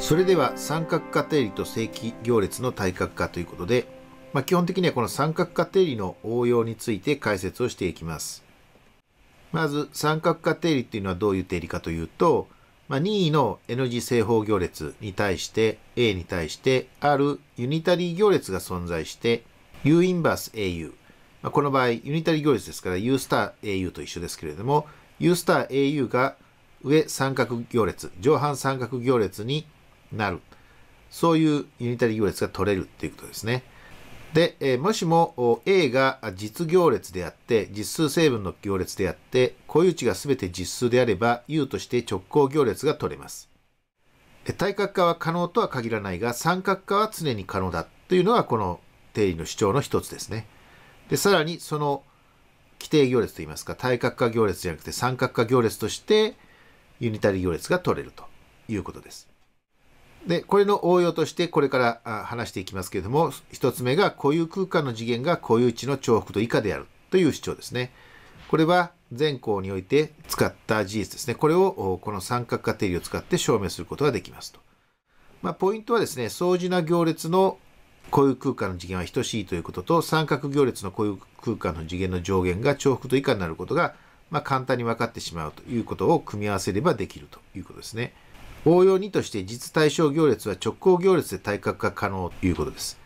それでは三角化定理と正規行列の対角化ということで、まあ、基本的にはこの三角化定理の応用について解説をしていきます。まず三角化定理っていうのはどういう定理かというと、まあ、任意の N 次正方行列に対して A に対してあるユニタリー行列が存在して U インバース AU、まあ、この場合ユニタリー行列ですから U スター AU と一緒ですけれども U スター AU が上三角行列上半三角行列になる。そういうユニタリー行列が取れるっていうことですね。で、えもしも A が実行列であって、実数成分の行列であって、固有値が全て実数であれば、U として直行行列が取れます。対角化は可能とは限らないが、三角化は常に可能だというのがこの定理の主張の一つですね。で、さらにその規定行列といいますか、対角化行列じゃなくて三角化行列として、ユニタリー行列が取れるということです。でこれの応用としてこれから話していきますけれども1つ目が固有空間の次元が固有値の重複度以下であるという主張ですね。これは前項において使った事実ですね。これをこの三角化定理を使って証明することができますと。まあ、ポイントはですね、相似な行列の固有空間の次元は等しいということと、三角行列の固有空間の次元の上限が重複度以下になることが、まあ、簡単に分かってしまうということを組み合わせればできるということですね。応用2として実対象行列は直行行列で対角化可能ということです。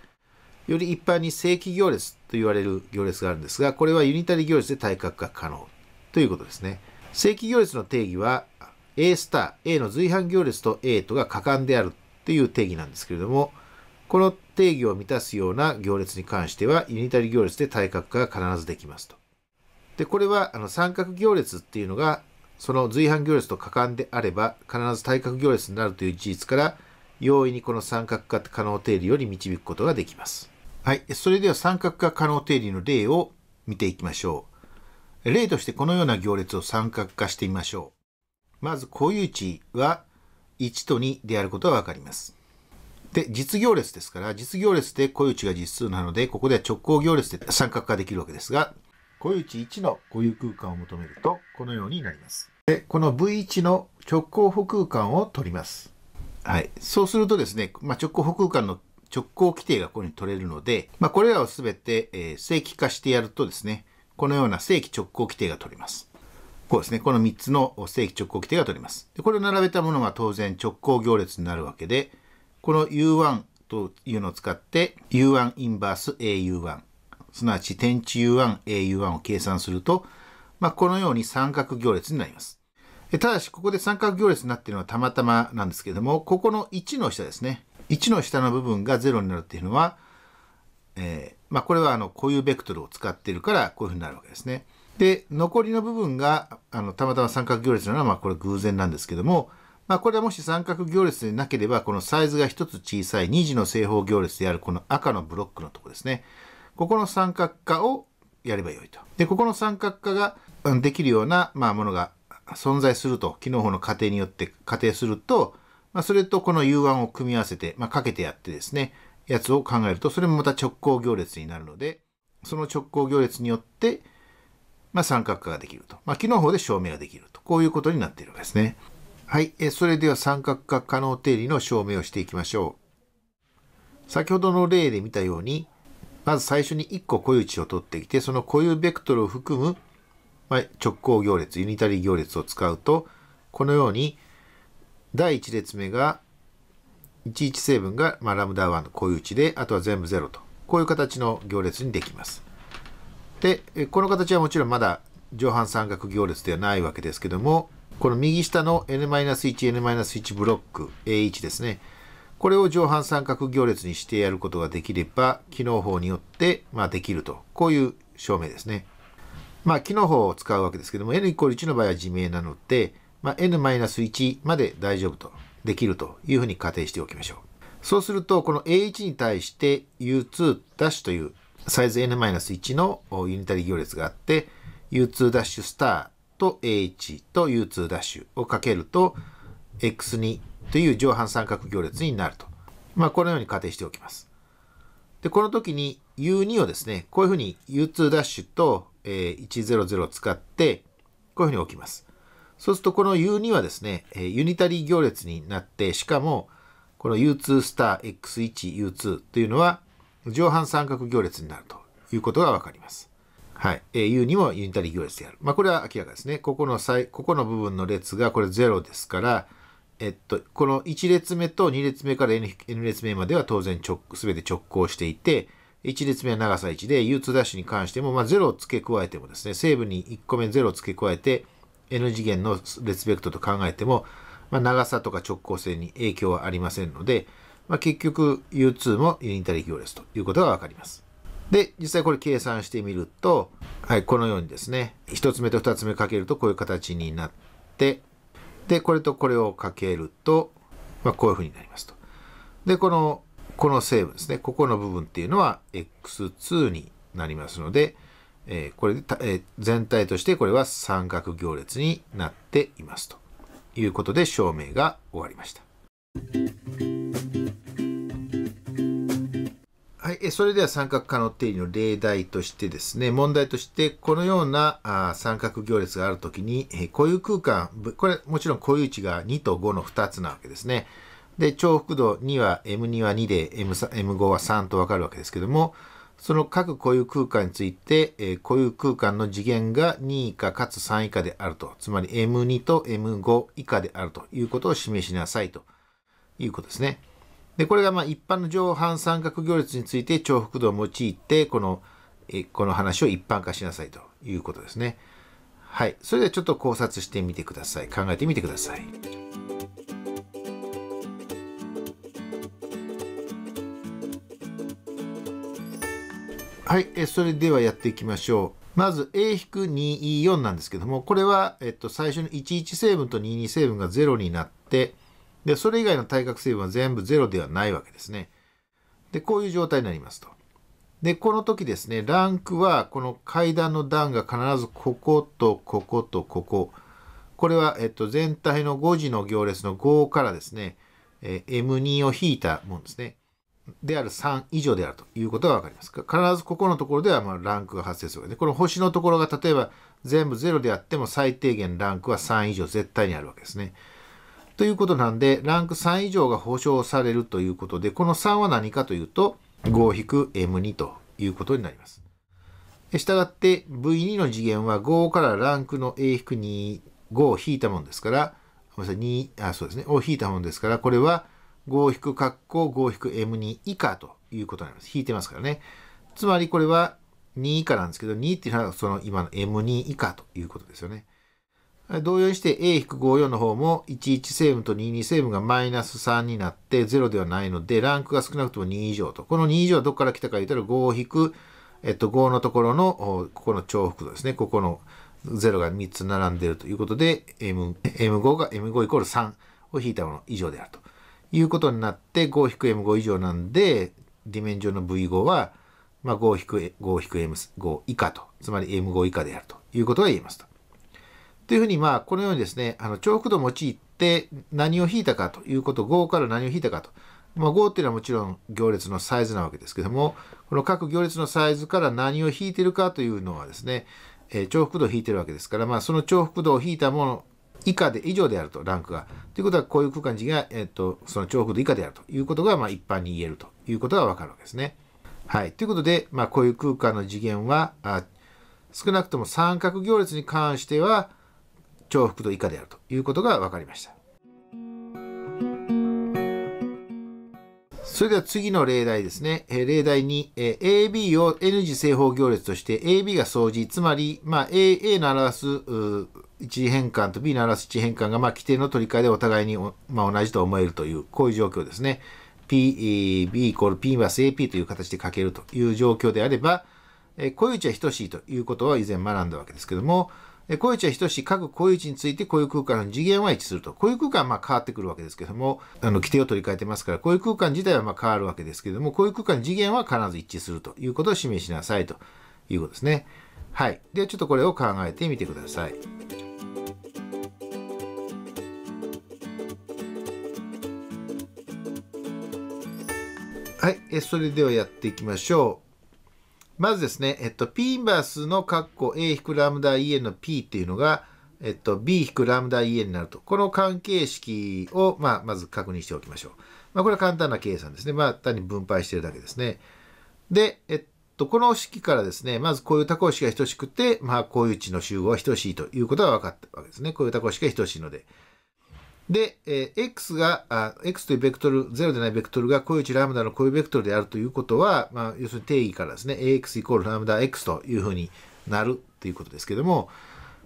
より一般に正規行列と言われる行列があるんですが、これはユニタリ行列で対角化可能ということですね。正規行列の定義は A スター、A の随伴行列と A とが果敢であるという定義なんですけれども、この定義を満たすような行列に関しては、ユニタリ行列で対角化が必ずできますと。で、これはあの三角行列っていうのがその随伴行列と果敢であれば、必ず対角行列になるという事実から、容易にこの三角化可能定理より導くことができます。はい。それでは三角化可能定理の例を見ていきましょう。例としてこのような行列を三角化してみましょう。まず固有値は1と2であることがわかります。で、実行列ですから、実行列で固有値が実数なので、ここでは直行行列で三角化できるわけですが、5U1 の固有空間を求めるとこのようになります。で、この V1 の直行補空間を取ります。はい。そうするとですね、まあ、直行補空間の直行規定がここに取れるので、まあ、これらをすべて、えー、正規化してやるとですね、このような正規直行規定が取れます。こうですね、この3つの正規直行規定が取れます。でこれを並べたものが当然直行行列になるわけで、この U1 というのを使って U1 インバース AU1 すなわち点値 U1、AU1 を計算すると、まあ、このように三角行列になります。ただし、ここで三角行列になっているのはたまたまなんですけれども、ここの1の下ですね。1の下の部分が0になるっていうのは、えー、まあ、これはあの固有ベクトルを使っているからこういうふうになるわけですね。で、残りの部分があのたまたま三角行列なのはまあこれ偶然なんですけども、まあ、これはもし三角行列でなければ、このサイズが1つ小さい2次の正方行列であるこの赤のブロックのとこですね。ここの三角化をやればよいと。で、ここの三角化ができるような、まあ、ものが存在すると、機能法の仮定によって仮定すると、まあ、それとこの U1 を組み合わせて、まあ、かけてやってですね、やつを考えると、それもまた直行行列になるので、その直行行列によって、まあ、三角化ができると。まあ、機能法で証明ができると。こういうことになっているわけですね。はい。えそれでは三角化可能定理の証明をしていきましょう。先ほどの例で見たように、まず最初に1個固有値を取ってきて、その固有ベクトルを含む、ま直行行列、ユニタリー行列を使うと、このように、第1列目が、11成分が、まラムダ1の固有値で、あとは全部0と。こういう形の行列にできます。で、この形はもちろんまだ上半三角行列ではないわけですけども、この右下の n-1、n-1 ブロック A1 ですね。これを上半三角行列にしてやることができれば、機能法によって、まあ、できると。こういう証明ですね。まあ、機能法を使うわけですけども、n イコール1の場合は自明なので、まあ、n-1 まで大丈夫と、できるというふうに仮定しておきましょう。そうすると、この A1 に対して U2' ダッシュというサイズ n-1 のユニタリ行列があって、U2' ダッシュスターと A1 と U2' ダッシュをかけると、x2 という上半三角行列になると。まあ、このように仮定しておきます。で、この時に U2 をですね、こういうふうに U2' ダッシュと、えー、100を使って、こういうふうに置きます。そうするとこの U2 はですね、えー、ユニタリー行列になって、しかも、この U2 スター X1 U2 というのは、上半三角行列になるということがわかります。はい。えー、U2 もユニタリー行列である。まあ、これは明らかですね。ここのここの部分の列がこれ0ですから、えっと、この1列目と2列目から N, N 列目までは当然直、すべて直行していて、1列目は長さ1で、U2' に関しても、まあ、0を付け加えてもですね、成分に1個目0を付け加えて、N 次元の列ベクトルと考えても、まあ、長さとか直行性に影響はありませんので、まあ、結局 U2 もユニタリー行列ということがわかります。で、実際これ計算してみると、はい、このようにですね、1つ目と2つ目かけるとこういう形になって、で、これとこれをかけると、まあ、こういうふうになりますと。で、この、この成分ですね。ここの部分っていうのは x2 になりますので、えー、これで、えー、全体としてこれは三角行列になっていますということで証明が終わりました。い、それでは三角可能定理の例題としてですね、問題として、このようなあ三角行列があるときに、えー、固有空間、これもちろん固有値が2と5の2つなわけですね。で、重複度2は M2 は2で M3 M5 は3とわかるわけですけども、その各固有空間について、えー、固有空間の次元が2以下かつ3以下であると、つまり M2 と M5 以下であるということを示しなさいということですね。で、これがまあ一般の上半三角行列について重複度を用いて、この、えこの話を一般化しなさいということですね。はい。それではちょっと考察してみてください。考えてみてください。はい。えそれではやっていきましょう。まず A-2E4 なんですけども、これは、えっと、最初の11成分と22成分が0になって、で、それ以外の対角成分は全部ゼロではないわけですね。で、こういう状態になりますと。で、この時ですね、ランクは、この階段の段が必ずこことこことここ。これは、えっと、全体の5次の行列の5からですね、え M2 を引いたもんですね。である3以上であるということが分かります。必ずここのところではまランクが発生するわけで、この星のところが例えば全部0であっても最低限ランクは3以上絶対にあるわけですね。ということなんで、ランク3以上が保証されるということで、この3は何かというと、5-M2 ということになります。したがって V2 の次元は5からランクの A-2、5を引いたものですから、ごめんなさい、2、あ、そうですね、を引いたものですから、これは 5-、括弧 5-M2 以下ということになります。引いてますからね。つまりこれは2以下なんですけど、2っていうのはその今の M2 以下ということですよね。同様にして A-54 の方も11成分と22成分がマイナス3になって0ではないので、ランクが少なくとも2以上と。この2以上はどこから来たか言ったら5引く、えっと、5のところの、ここの重複度ですね。ここの0が3つ並んでいるということで、M、5が M5 イコール3を引いたもの以上であるということになって、5-M5 以上なんで、ディメンジョンの V5 は、まあ、5-5-M5 以下と、つまり M5 以下であるということが言えますと。というふうに、まあ、このようにですね、あの、重複度を用いて何を引いたかということ、5から何を引いたかと。まあ、5っていうのはもちろん行列のサイズなわけですけども、この各行列のサイズから何を引いてるかというのはですね、えー、重複度を引いてるわけですから、まあ、その重複度を引いたもの以下で、以上であると、ランクが。ということは、こういう空間値が、えっ、ー、と、その重複度以下であるということが、まあ、一般に言えるということがわかるわけですね。はい。ということで、まあ、こういう空間の次元は、あ少なくとも三角行列に関しては、重複度以下であるということが分かりました。それでは次の例題ですね。え例題2、え AB を N 次正方行列として AB が相似、つまり、まあ、A, A の表す一次変換と B の表す一次変換が、まあ、規定の取り替えでお互いにまあ、同じと思えるという、こういう状況ですね。P、B イコール P は AP という形で書けるという状況であれば、えー、固有値は等しいということは以前学んだわけですけども、小一は等しい各小一について固有空間の次元は一致すると。固有空間はま変わってくるわけですけども、あの規定を取り替えてますから、固有空間自体はま変わるわけですけども、固有空間の次元は必ず一致するということを示しなさいということですね。はい。ではちょっとこれを考えてみてください。はい。それではやっていきましょう。まずですね、えっと、P インバースの括弧 A 引くラムダ EN の P っていうのが、えっと、B 引くラムダ EN になると。この関係式を、まあ、まず確認しておきましょう。まあ、これは簡単な計算ですね。まあ、単に分配してるだけですね。で、えっと、この式からですね、まずこういう多項式が等しくて、まあ、こういう値の集合は等しいということが分かったわけですね。こういう多項式が等しいので。で、えー、x があ、x というベクトル、0でないベクトルがこういう値ラムダのこういうベクトルであるということは、まあ、要するに定義からですね、ax イコールラムダ x というふうになるということですけども、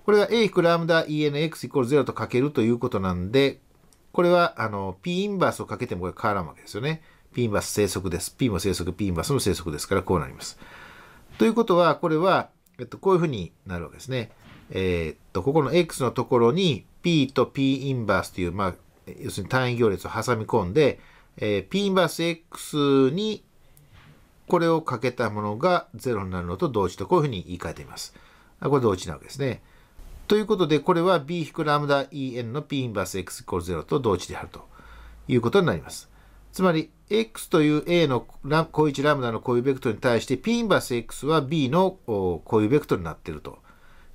これが a 引くラムダ enx イコール0とかけるということなんで、これは、あの、p インバースをかけてもこれ変わらんわけですよね。p インバース正則です。p も正則、p インバースも正則ですから、こうなります。ということは、これは、えっと、こういうふうになるわけですね。えー、っと、ここの x のところに、P と P インバースという、まあ、要するに単位行列を挟み込んで、えー、P インバース X にこれをかけたものが0になるのと同時とこういうふうに言い換えています。これ同時なわけですね。ということで、これは B 引くラムダ EN の P インバース X イコール0と同時であるということになります。つまり、X という A の小1ラムダの固有ベクトルに対して P インバース X は B の固有ベクトルになっていると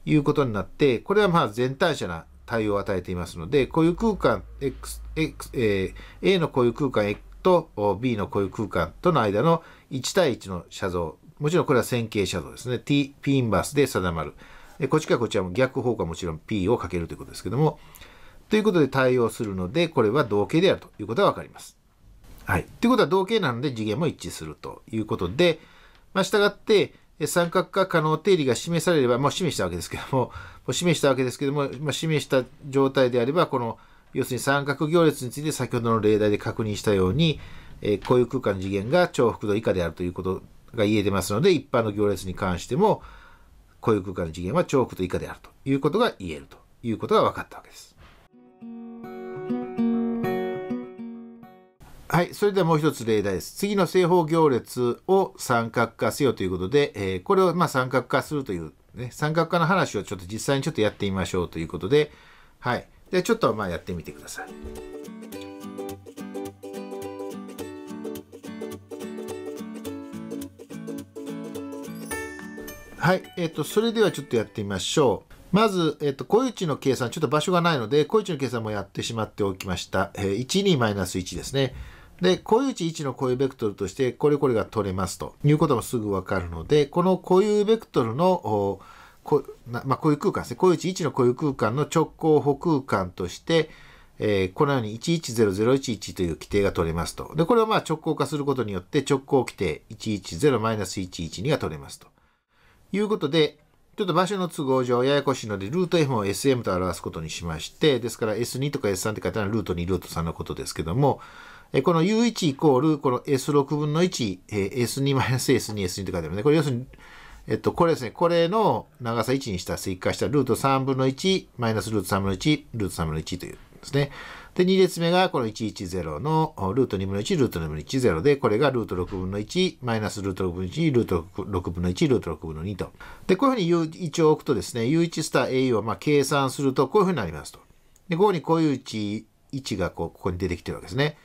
いうことになって、これはまあ全体者な対応を与えていますので、固有空間 X、X えー、A の固有空間と B の固有空間との間の1対1の写像、もちろんこれは線形写像ですね。T、P インバースで定まる。えこっちかこっちはも逆方向はもちろん P をかけるということですけども、ということで対応するので、これは同型であるということがわかります。はい。ということは同型なので次元も一致するということで、まあ、従って、三角化可能定理が示されれば、もう示したわけですけども、示したわけですけども、まあ、示した状態であれば、この、要するに三角行列について先ほどの例題で確認したように、えー、固有空間の次元が重複度以下であるということが言えてますので、一般の行列に関しても、固有空間の次元は重複度以下であるということが言えるということが分かったわけです。はい。それではもう一つ例題です。次の正方行列を三角化せよということで、えー、これをまあ三角化するというね、三角化の話をちょっと実際にちょっとやってみましょうということで、はい。で、ちょっとまあやってみてください。はい。えっ、ー、と、それではちょっとやってみましょう。まず、えっ、ー、と、小一の計算、ちょっと場所がないので、小一の計算もやってしまっておきました。えー、12-1ですね。で、固有値1の固有ベクトルとして、これこれが取れますということもすぐわかるので、この固有ベクトルの、こまあ、固有空間ですね。固有値1の固有空間の直行補空間として、えー、このように110011という規定が取れますと。で、これをまあ直行化することによって直行規定110-112が取れますと。いうことで、ちょっと場所の都合上ややこしいので、ルート F を SM と表すことにしまして、ですから S2 とか S3 って書いたらルート2、ルート3のことですけども、この U1 イコール、この S6 分の1、え S2 マイナス S2、S2 って書いてあるね。これ要するに、えっと、これですね、これの長さ1にした追加したルート3分の1、マイナスルート3分の1、ルート3分の1というですね。で、2列目がこの110のルート2分の1、ルート2分の1、0で、これがルート6分の1、マイナスルート6分の1、ルート6分の1、ルート6分の2と。で、こういうふうに U1 を置くとですね、U1 スター AU をまあ計算すると、こういうふうになりますと。で、ここにこういう値、1がこうここに出てきてるわけですね。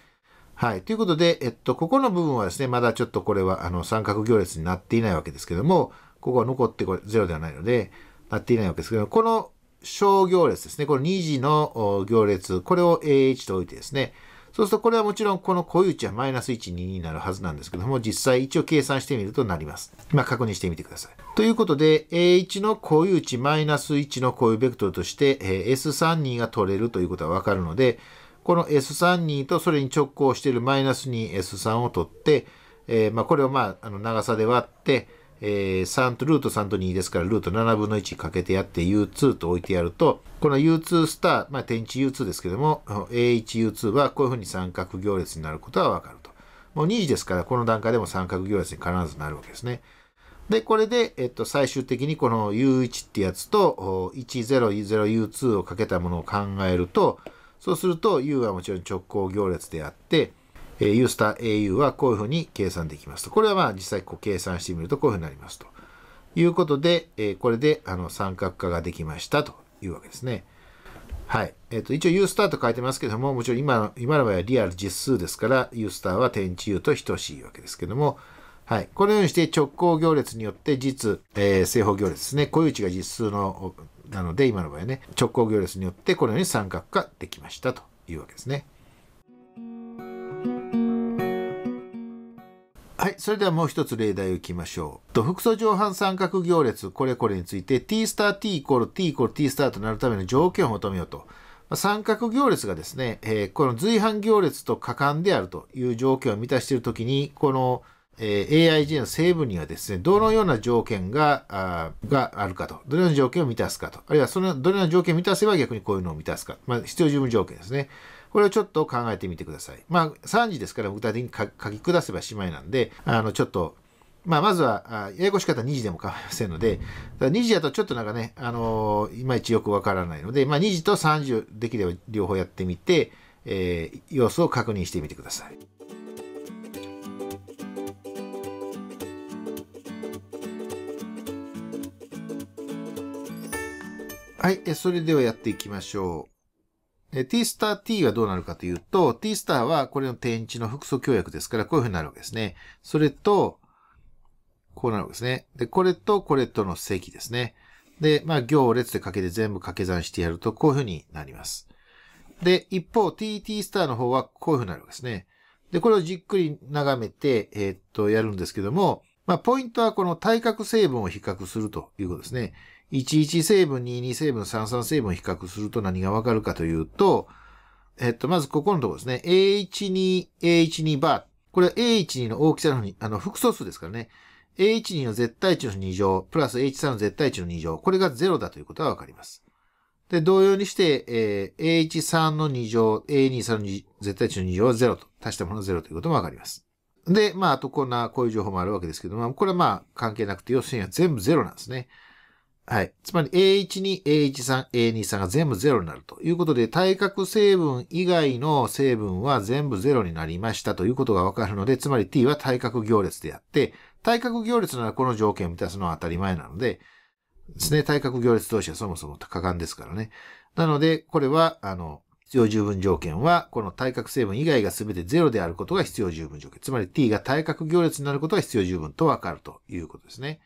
はい。ということで、えっと、ここの部分はですね、まだちょっとこれは、あの、三角行列になっていないわけですけども、ここは残ってこれ0ではないので、なっていないわけですけども、この小行列ですね、この2次の行列、これを A1 と置いてですね、そうするとこれはもちろんこの固有値はマイナス1、2になるはずなんですけども、実際一応計算してみるとなります。まあ確認してみてください。ということで、A1 の固有値マイナス1の固有ベクトルとして、S32 が取れるということはわかるので、この S32 とそれに直行しているマイナス 2S3 を取って、えー、まあ、これをまあ、あの長さで割って、えー、3と、ルート3と2ですから、ルート7分の1かけてやって U2 と置いてやると、この U2 スター、まあ、点値 U2 ですけども、A1U2 はこういうふうに三角行列になることはわかると。もう2時ですから、この段階でも三角行列に必ずなるわけですね。で、これで、えっと、最終的にこの U1 ってやつと、1010U2 をかけたものを考えると、そうすると U はもちろん直行行列であって、えー、U スター AU はこういうふうに計算できますと。これはまあ実際こう計算してみるとこういうふうになりますと。いうことで、えー、これであの三角化ができましたというわけですね。はい。えっ、ー、と、一応 U スターと書いてますけども、もちろん今の、今の場合はリアル実数ですから、U スターは点値 U と等しいわけですけども、はい。このようにして直行行列によって実、えー、正方行列ですね。固有値が実数のなので今の場合ね直行行列によってこのように三角化できましたというわけですね。はい、それではもう一つ例題をいきましょう。と複素上半三角行列これこれについて t スター t イコール t イコール t スターとなるための条件を求めようと。三角行列がですね、えー、この随伴行列と果敢であるという条件を満たしているときに、このえ AIG の成分にはですね、どのような条件があがあるかと、どのような条件を満たすかと、あるいはそのどのような条件を満たせば逆にこういうのを満たすか、まあ、必要十分条件ですね。これをちょっと考えてみてください。まあ、3時ですから具体的に書き下せばしまいなんで、あの、ちょっと、まあ、まずは、ややこしかったら2時でも構いませんので、だ2時だとちょっとなんかね、あのー、いまいちよくわからないので、まあ、2時と3時をできれば両方やってみて、えー、様子を確認してみてください。はい、それではやっていきましょう。t スター t はどうなるかというと、t スターはこれの点値の複素協約ですから、こういうふうになるわけですね。それと、こうなるわけですね。で、これとこれとの積ですね。で、まあ、行列でかけて全部掛け算してやると、こういうふうになります。で、一方、tt スターの方はこういうふうになるわけですね。で、これをじっくり眺めて、えー、っと、やるんですけども、まあ、ポイントはこの対角成分を比較するということですね。11成分、22成分、33成分を比較すると何がわかるかというと、えっと、まずここのところですね。A12、A12 バー。これは A12 の大きさの、あの、複素数ですからね。A12 の絶対値の2乗、プラス H3 の絶対値の2乗。これが0だということがわかります。で、同様にして、えー、1 3の2乗、A23 の絶対値の2乗は0と、足したもの0ということもわかります。で、まあ、あとこんな、こういう情報もあるわけですけども、これはまあ、関係なくて、要するには全部0なんですね。はい。つまり A12、A13、A23 が全部0になるということで、対角成分以外の成分は全部0になりましたということがわかるので、つまり t は対角行列であって、対角行列ならこの条件を満たすのは当たり前なので、ですね、対角行列同士はそもそも多感ですからね。なので、これは、あの、必要十分条件は、この対角成分以外が全て0であることが必要十分条件。つまり t が対角行列になることが必要十分とわかるということですね。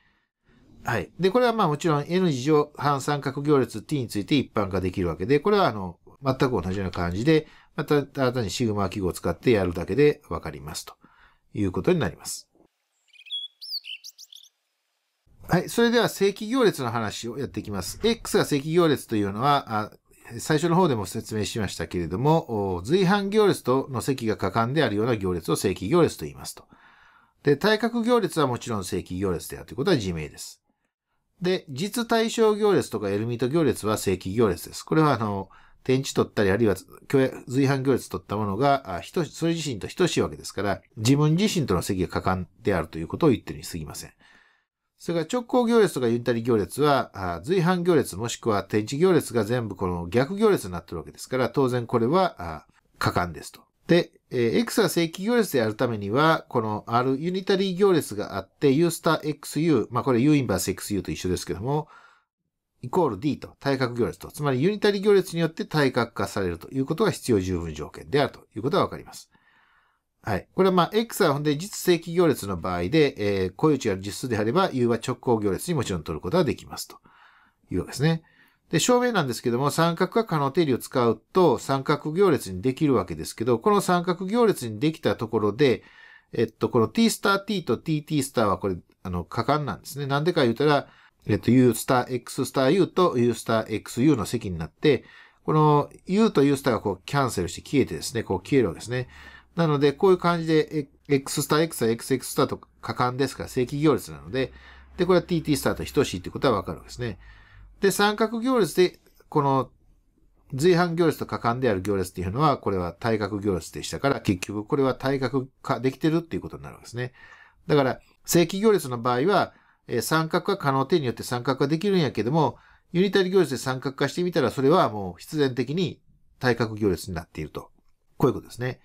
はい。で、これはまあもちろん N 字乗半三角行列 t について一般化できるわけで、これはあの、全く同じような感じで、また新たにシグマ記号を使ってやるだけでわかりますということになります。はい。それでは正規行列の話をやっていきます。X が正規行列というのは、最初の方でも説明しましたけれども、随伴行列との積が果敢であるような行列を正規行列と言いますと。で、対角行列はもちろん正規行列であるということは自明です。で、実対象行列とかエルミト行列は正規行列です。これはあの、天地取ったり、あるいは随伴行列取ったものが、あそれ自身と等しいわけですから、自分自身との席が果感であるということを言ってるに過ぎません。それから直行行列とかユンタリ行列は、随伴行列もしくは天地行列が全部この逆行列になってるわけですから、当然これは果感ですと。で、えー、X が正規行列でやるためには、この R ユニタリー行列があって、U スター XU、まあこれ U インバース XU と一緒ですけども、イコール D と対角行列と、つまりユニタリー行列によって対角化されるということが必要十分条件であるということがわかります。はい。これはまあ、X はほんで実正規行列の場合で、えー、固有値が実数であれば、U は直行行列にもちろん取ることができますというわけですね。で、正面なんですけども、三角が可能定理を使うと三角行列にできるわけですけど、この三角行列にできたところで、えっと、この t スター t と tt スターはこれ、あの、果敢なんですね。なんでか言うたら、えっと、u スター x スター u と u スター xu の積になって、この u と u スターがこうキャンセルして消えてですね、こう消えるわけですね。なので、こういう感じで、x スター x は xx スターと果敢ですから、正規行列なので、で、これは tt スターと等しいってことはわかるわけですね。で、三角行列で、この随伴行列と果敢である行列っていうのは、これは対角行列でしたから、結局これは対角化できてるっていうことになるわけですね。だから、正規行列の場合は、え三角化可能点によって三角化できるんやけども、ユニタリ行列で三角化してみたら、それはもう必然的に対角行列になっていると。こういうことですね。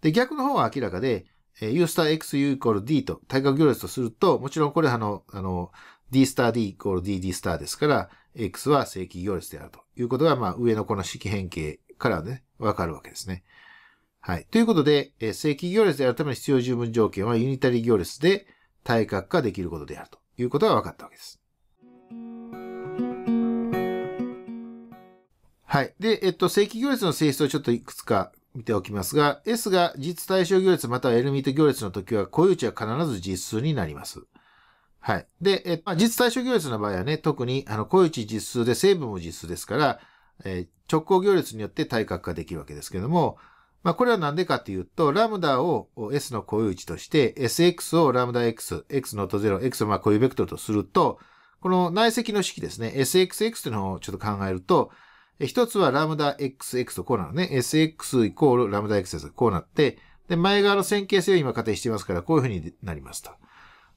で、逆の方は明らかで、えー、U スター XU イコール D と対角行列とすると、もちろんこれはあの、あの、D スター D イコール DD スターですから、X は正規行列であるということが、まあ、上のこの式変形からね、わかるわけですね。はい。ということで、え正規行列であるための必要十分条件はユニタリー行列で対角化できることであるということが分かったわけです。はい。で、えっと、正規行列の性質をちょっといくつか見ておきますが、S が実対象行列またはエルミート行列の時は、固有値は必ず実数になります。はい。で、えまあ、実対象行列の場合はね、特に、あの、小一実数で成分も実数ですから、えー、直行行列によって対角化できるわけですけども、まあ、これはなんでかっていうと、ラムダを S の固有値として、SX をラムダ X、X のと0、X をまあ固有ベクトルとすると、この内積の式ですね、SXX というのをちょっと考えると、一つはラムダ XX とこうなのね、SX イコールラムダ X x がこうなって、で、前側の線形性を今仮定していますから、こういうふうになりますと。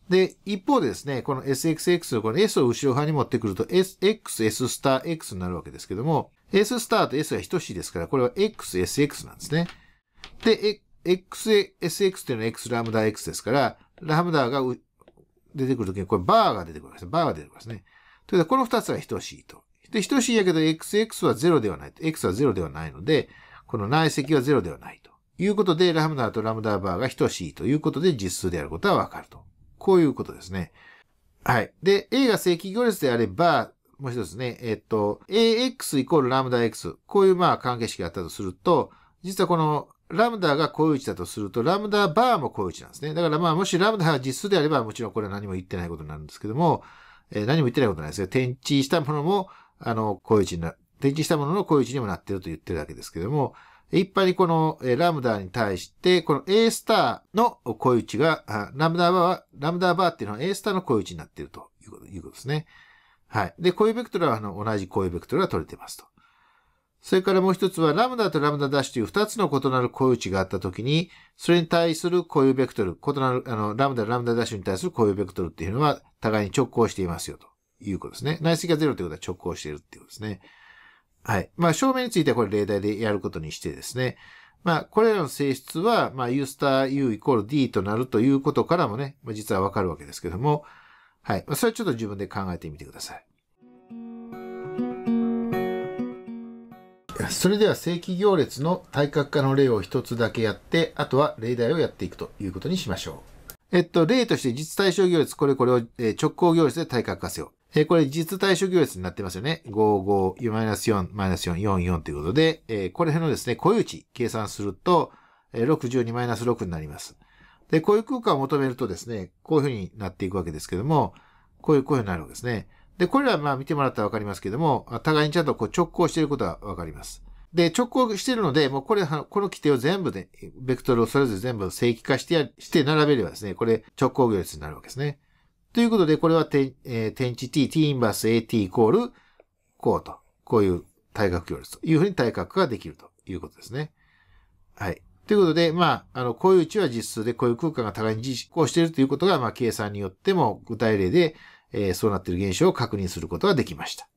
で、一方でですね、この SXX のこの S を後ろ側に持ってくると S、XS スター X になるわけですけども、S スターと S が等しいですから、これは XSX なんですね。で、XSX というのは X ラムダ X ですから、ラムダが出てくるときに、これバーが出てくるわけです。バーが出てくるわけですね。ということこの二つが等しいと。で、等しいやけど、XX は0ではない。X は0ではないので、この内積は0ではないと。いうことで、ラムダとラムダバーが等しいということで、実数であることはわかると。こういうことですね。はい。で、A が正規行列であれば、もう一つね、えっと、AX イコールラムダ X。こういうまあ関係式があったとすると、実はこのラムダがこうう位値だとすると、ラムダバーもこうう位値なんですね。だからまあ、もしラムダが実数であれば、もちろんこれは何も言ってないことになるんですけども、えー、何も言ってないことないですよ。点値したものも、あの、こう有値にな、点値したもののこうう位値にもなっていると言ってるわけですけども、一般にこのラムダに対して、この A スターの小打ちが、ラムダバーは、ラムダバーっていうのは A スターの小打ちになっているということですね。はい。で、こういうベクトルはあの同じこういうベクトルが取れてますと。それからもう一つは、ラムダとラムダダッシュという二つの異なる固有値があったときに、それに対する固有ベクトル、異なる、あの、ラムダ、ラムダダッシュに対する固有ベクトルっていうのは、互いに直行していますよ、ということですね。内積が0ということは直行しているっていうことですね。はい。まあ、証明についてはこれ例題でやることにしてですね。まあ、これらの性質は、まあ、U スター U イコール D となるということからもね、まあ、実はわかるわけですけども、はい。まそれはちょっと自分で考えてみてください。それでは正規行列の対角化の例を一つだけやって、あとは例題をやっていくということにしましょう。えっと、例として実対象行列、これこれを直行行列で対角化せよ。えー、これ実対処行列になってますよね。5、5、マイナス4、4、4、4ということで、えー、これのですね、固有値計算すると、えー、62 6になります。で、こういう空間を求めるとですね、こういう風になっていくわけですけども、こういう、こういう風になるわけですね。で、これらまあ見てもらったらわかりますけども、互いにちゃんとこう直行していることはわかります。で、直行しているので、もうこれ、この規定を全部で、ベクトルをそれぞれ全部正規化してや、して並べればですね、これ直行行列になるわけですね。ということで、これは点,、えー、点値 t、t インバース at イコール、こうと。こういう対角行列というふうに対角ができるということですね。はい。ということで、まあ、あの、こういう値は実数で、こういう空間が互いに実行しているということが、まあ、計算によっても具体例で、えー、そうなっている現象を確認することができました。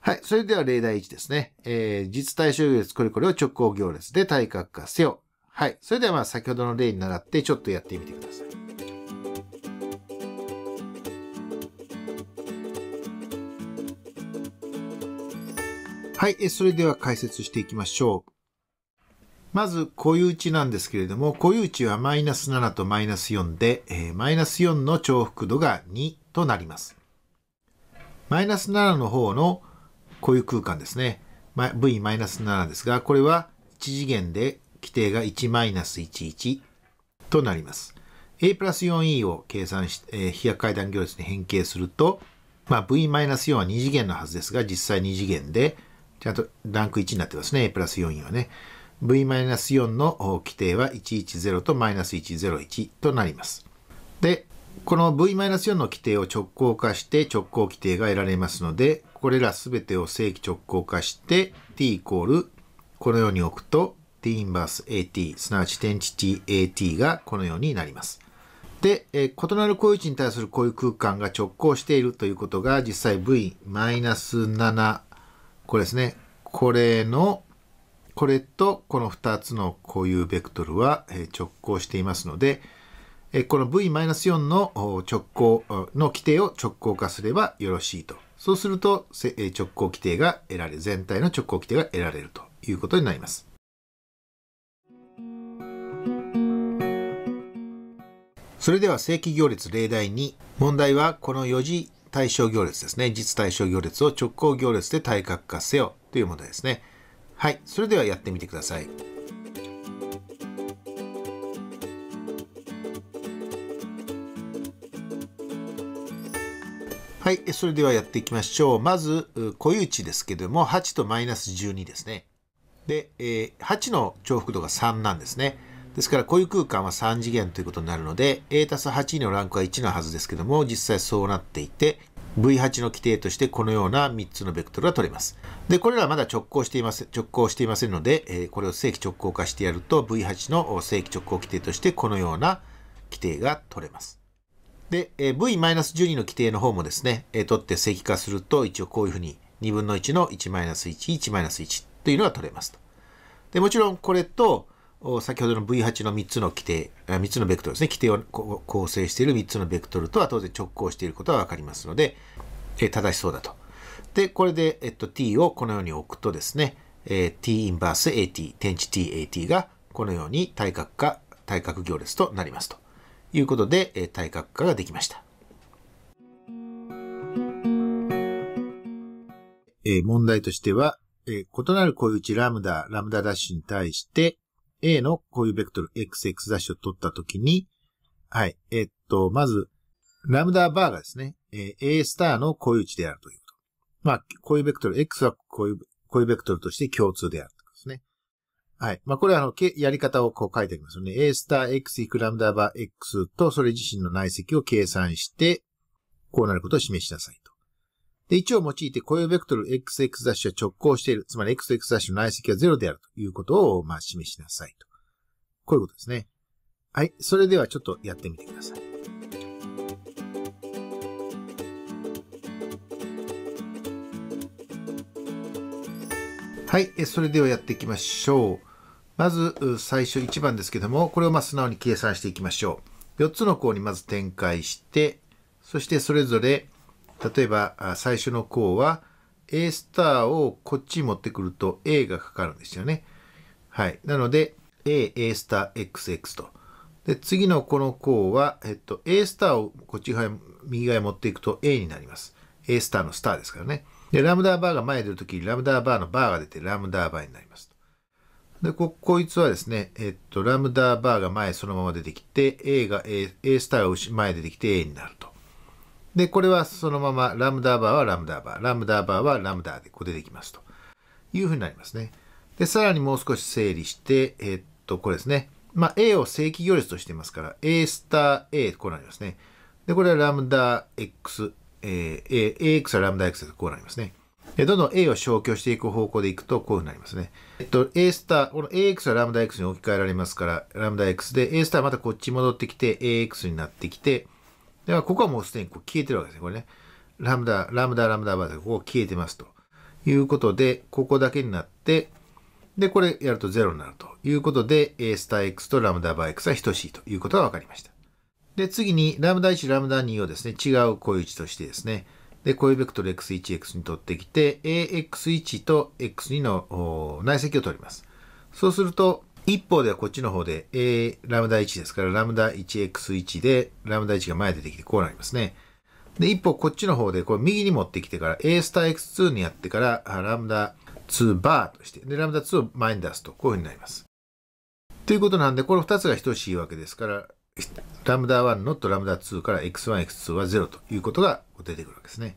はい。それでは例題1ですね。えー、実対象行列これこれを直行行列で対角化せよ。はい。それでは先ほどの例に習ってちょっとやってみてください。はい。それでは解説していきましょう。まず、固有値なんですけれども、固有値はマイナス7とマイナス4で、えマイナス4の重複度が2となります。マイナス7の方の固有空間ですね。v マイナス7ですが、これは1次元で規定が1-11となります。a プラス 4e を計算して、えー、飛躍階段行列に変形すると、まあ、v-4 は2次元のはずですが、実際2次元で、ちゃんとランク1になってますね。a プラス 4e はね。v-4 の規定は110と -101 となります。で、この v-4 の規定を直行化して直行規定が得られますので、これらすべてを正規直行化して t イコールこのように置くと t インバース at、すなわち点値 t at がこのようになります。で、え異なる固有値に対する固有空間が直行しているということが実際 v-7 これですね。これの、これとこの2つの固有ベクトルは直行していますので、この v-4 の直行の規定を直行化すればよろしいと。そうすると直行規定が得られ、全体の直行規定が得られるということになります。それでは正規行列例題2。問題はこの4次対象行列ですね。実対象行列を直行行列で対角化せよという問題ですね。はい。それではやってみてください。はい。それではやっていきましょう。まず、固有値ですけども、8とマイナス12ですね。で、え8の重複度が3なんですね。ですから固有空間は3次元ということになるので、A たす8のランクは1のはずですけども、実際そうなっていて、V8 の規定としてこのような3つのベクトルが取れます。で、これらはまだ直行していません、直行していませんので、えー、これを正規直行化してやると V8 の正規直行規定としてこのような規定が取れます。で、えー、V-12 の規定の方もですね、えー、取って正規化すると一応こういうふうに2分の1の1-1、1-1というのが取れますと。で、もちろんこれと、先ほどの V8 の3つの規定、3つのベクトルですね、規定を構成している3つのベクトルとは当然直行していることは分かりますので、え正しそうだと。で、これで、えっと、t をこのように置くとですね、え t インバース at、点値 t at がこのように対角化、対角行列となりますということで、え対角化ができました。え問題としては、え異なる固有ちラムダ、ラムダダッシュに対して、A のこういうベクトル XX' ダッシュを取ったときに、はい、えっと、まず、ラムダバーがですね、A スターのいう値であるということ。まあ、いうベクトル X はこういうベクトルとして共通であるということですね。はい。まあ、これはあの、やり方をこう書いてありますよね。A スター X イクラムダバー X とそれ自身の内積を計算して、こうなることを示しなさい。で、置を用いて雇用ベクトル XX' は直行している。つまり XX' の内積は0であるということを、まあ、示しなさいと。こういうことですね。はい。それではちょっとやってみてください。はい。それではやっていきましょう。まず、最初1番ですけども、これをまあ素直に計算していきましょう。4つの項にまず展開して、そしてそれぞれ例えば最初の項は A スターをこっちに持ってくると A がかかるんですよね。はい。なので A、A スター XX と。で、次のこの項は、えっと、A スターをこっち側、右側へ持っていくと A になります。A スターのスターですからね。で、ラムダバーが前に出るとき、ラムダバーのバーが出て、ラムダバーになります。で、こ、こいつはですね、えっと、ラムダバーが前そのまま出てきて、A が A、A スターが前出てきて A になると。で、これはそのままラムダバーはラムダバー、ラムダバーはラムダでこう出てきますというふうになりますね。で、さらにもう少し整理して、えー、っと、これですね。まあ、A を正規行列としていますから、A スター A、こうなりますね。で、これはラムダ X、えー、A、AX はラムダ X でこうなりますね。で、どんどん A を消去していく方向でいくと、こういうふうになりますね。えっと、A スター、この AX はラムダ X に置き換えられますから、ラムダ X で、A スターまたこっち戻ってきて、AX になってきて、だからここはもうすでにこう消えてるわけですね。これね。ラムダ、ラムダ、ラムダバーでここ消えてますと。いうことで、ここだけになって、で、これやると0になるということで、A スター X とラムダバー X は等しいということが分かりました。で、次に、ラムダ1、ラムダ2をですね、違う固有値としてですね、で、固有ベクトル X1、X に取ってきて、AX1 と X2 の内積を取ります。そうすると、一方ではこっちの方で A ラムダ1ですから、ラムダ 1x1 で、ラムダ1が前出てきてこうなりますね。で、一方こっちの方で、これ右に持ってきてから、A スター x2 にやってから、ラムダ2バーとして、で、ラムダ2を前に出すと、こういうふうになります。ということなんで、この2つが等しいわけですから、ラムダ1のとラムダ2から x1、x2 は0ということが出てくるわけですね。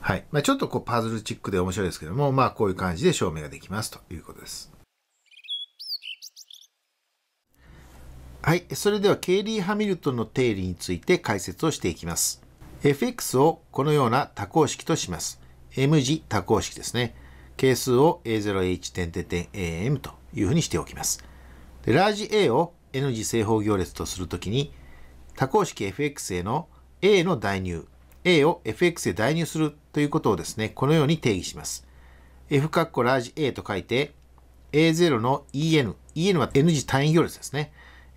はい。まあ、ちょっとこうパズルチックで面白いですけども、まあこういう感じで証明ができますということです。はい、それではケイリー・ハミルトンの定理について解説をしていきます。fx をこのような多項式とします。m 字多項式ですね。係数を a0h 点点点 am というふうにしておきます。でラージ a を n 字正方行列とするときに多項式 fx への a の代入 a を fx へ代入するということをですねこのように定義します f カッコラージ a と書いて a0 の en en は n 字単位行列ですね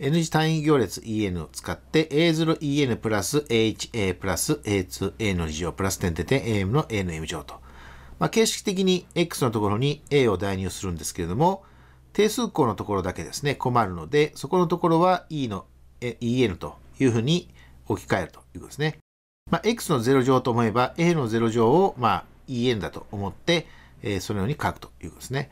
N 字単位行列 EN を使って A0EN プラス HA プラス A2A の2乗プラス点点点 AM の A の M 乗と。まあ、形式的に X のところに A を代入するんですけれども、定数項のところだけですね、困るので、そこのところは E の、EN というふうに置き換えるということですね。まあ、X の0乗と思えば、A の0乗を、まあ、EN だと思って、えー、そのように書くということですね。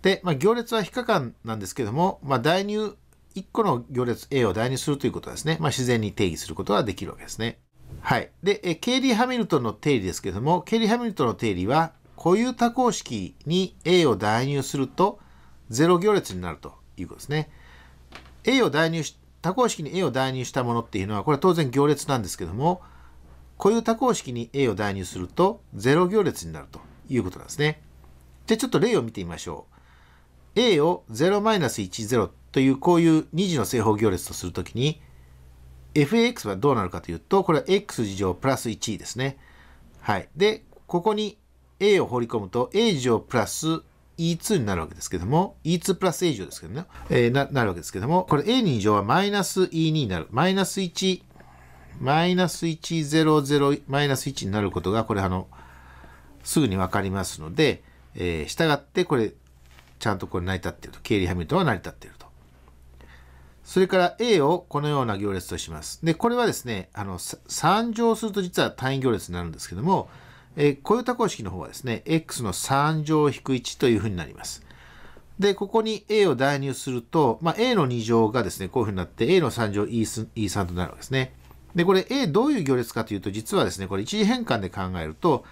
で、まあ、行列は非可間なんですけども、まあ、代入1個の行列 A を代入するということはですね、まあ、自然に定義することができるわけですね。はい。で、えケイリー・ハミルトンの定理ですけれども、ケイリー・ハミルトンの定理は、固有多項式に A を代入すると、0行列になるということですね。A を代入し、多項式に A を代入したものっていうのは、これは当然行列なんですけども、固有多項式に A を代入すると、0行列になるということなんですね。で、ちょっと例を見てみましょう。A を0-10というこういう2次の正方行列とするときに f x はどうなるかというとこれは x 事乗プラス1ですね。はい。で、ここに a を放り込むと a 乗プラス e2 になるわけですけども e2 プラス a 乗ですけどね、えー、ななるわけですけどもこれ a2 乗はマイナス e2 になるマイナス1マイナス100マイナス1になることがこれあのすぐに分かりますので、えー、従ってこれちゃんとこれ成り立っていると。ケ理リハミルトンは成り立っている。それから A をこのような行列とします。で、これはですね、あの、3乗すると実は単位行列になるんですけども、えー、こういう多項式の方はですね、x の3乗引く1というふうになります。で、ここに A を代入すると、まあ、A の2乗がですね、こういうふうになって、A の3乗 E, E 3となるわけですね。で、これ A どういう行列かというと、実はですね、これ一次変換で考えると、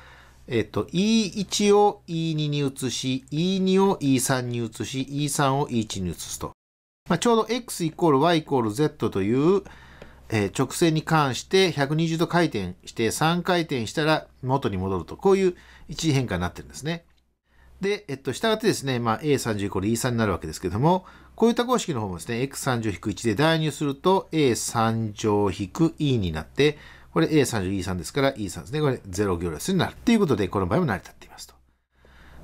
えっ、ー、と、E1 を E2 に移し、E2 を E3 に移し、E3 を E1 に移すと。まあ、ちょうど x イコール y イコール z という、えー、直線に関して120度回転して3回転したら元に戻ると、こういう一次変化になってるんですね。で、えっと、従ってですね、まあ、a30 イコール e3 になるわけですけども、こういった公式の方もですね、x3 乗引く1で代入すると a3 乗引く e になって、これ a3 乗 e3 ですから e3 ですね。これ0行列になる。っていうことで、この場合も成り立っていますと。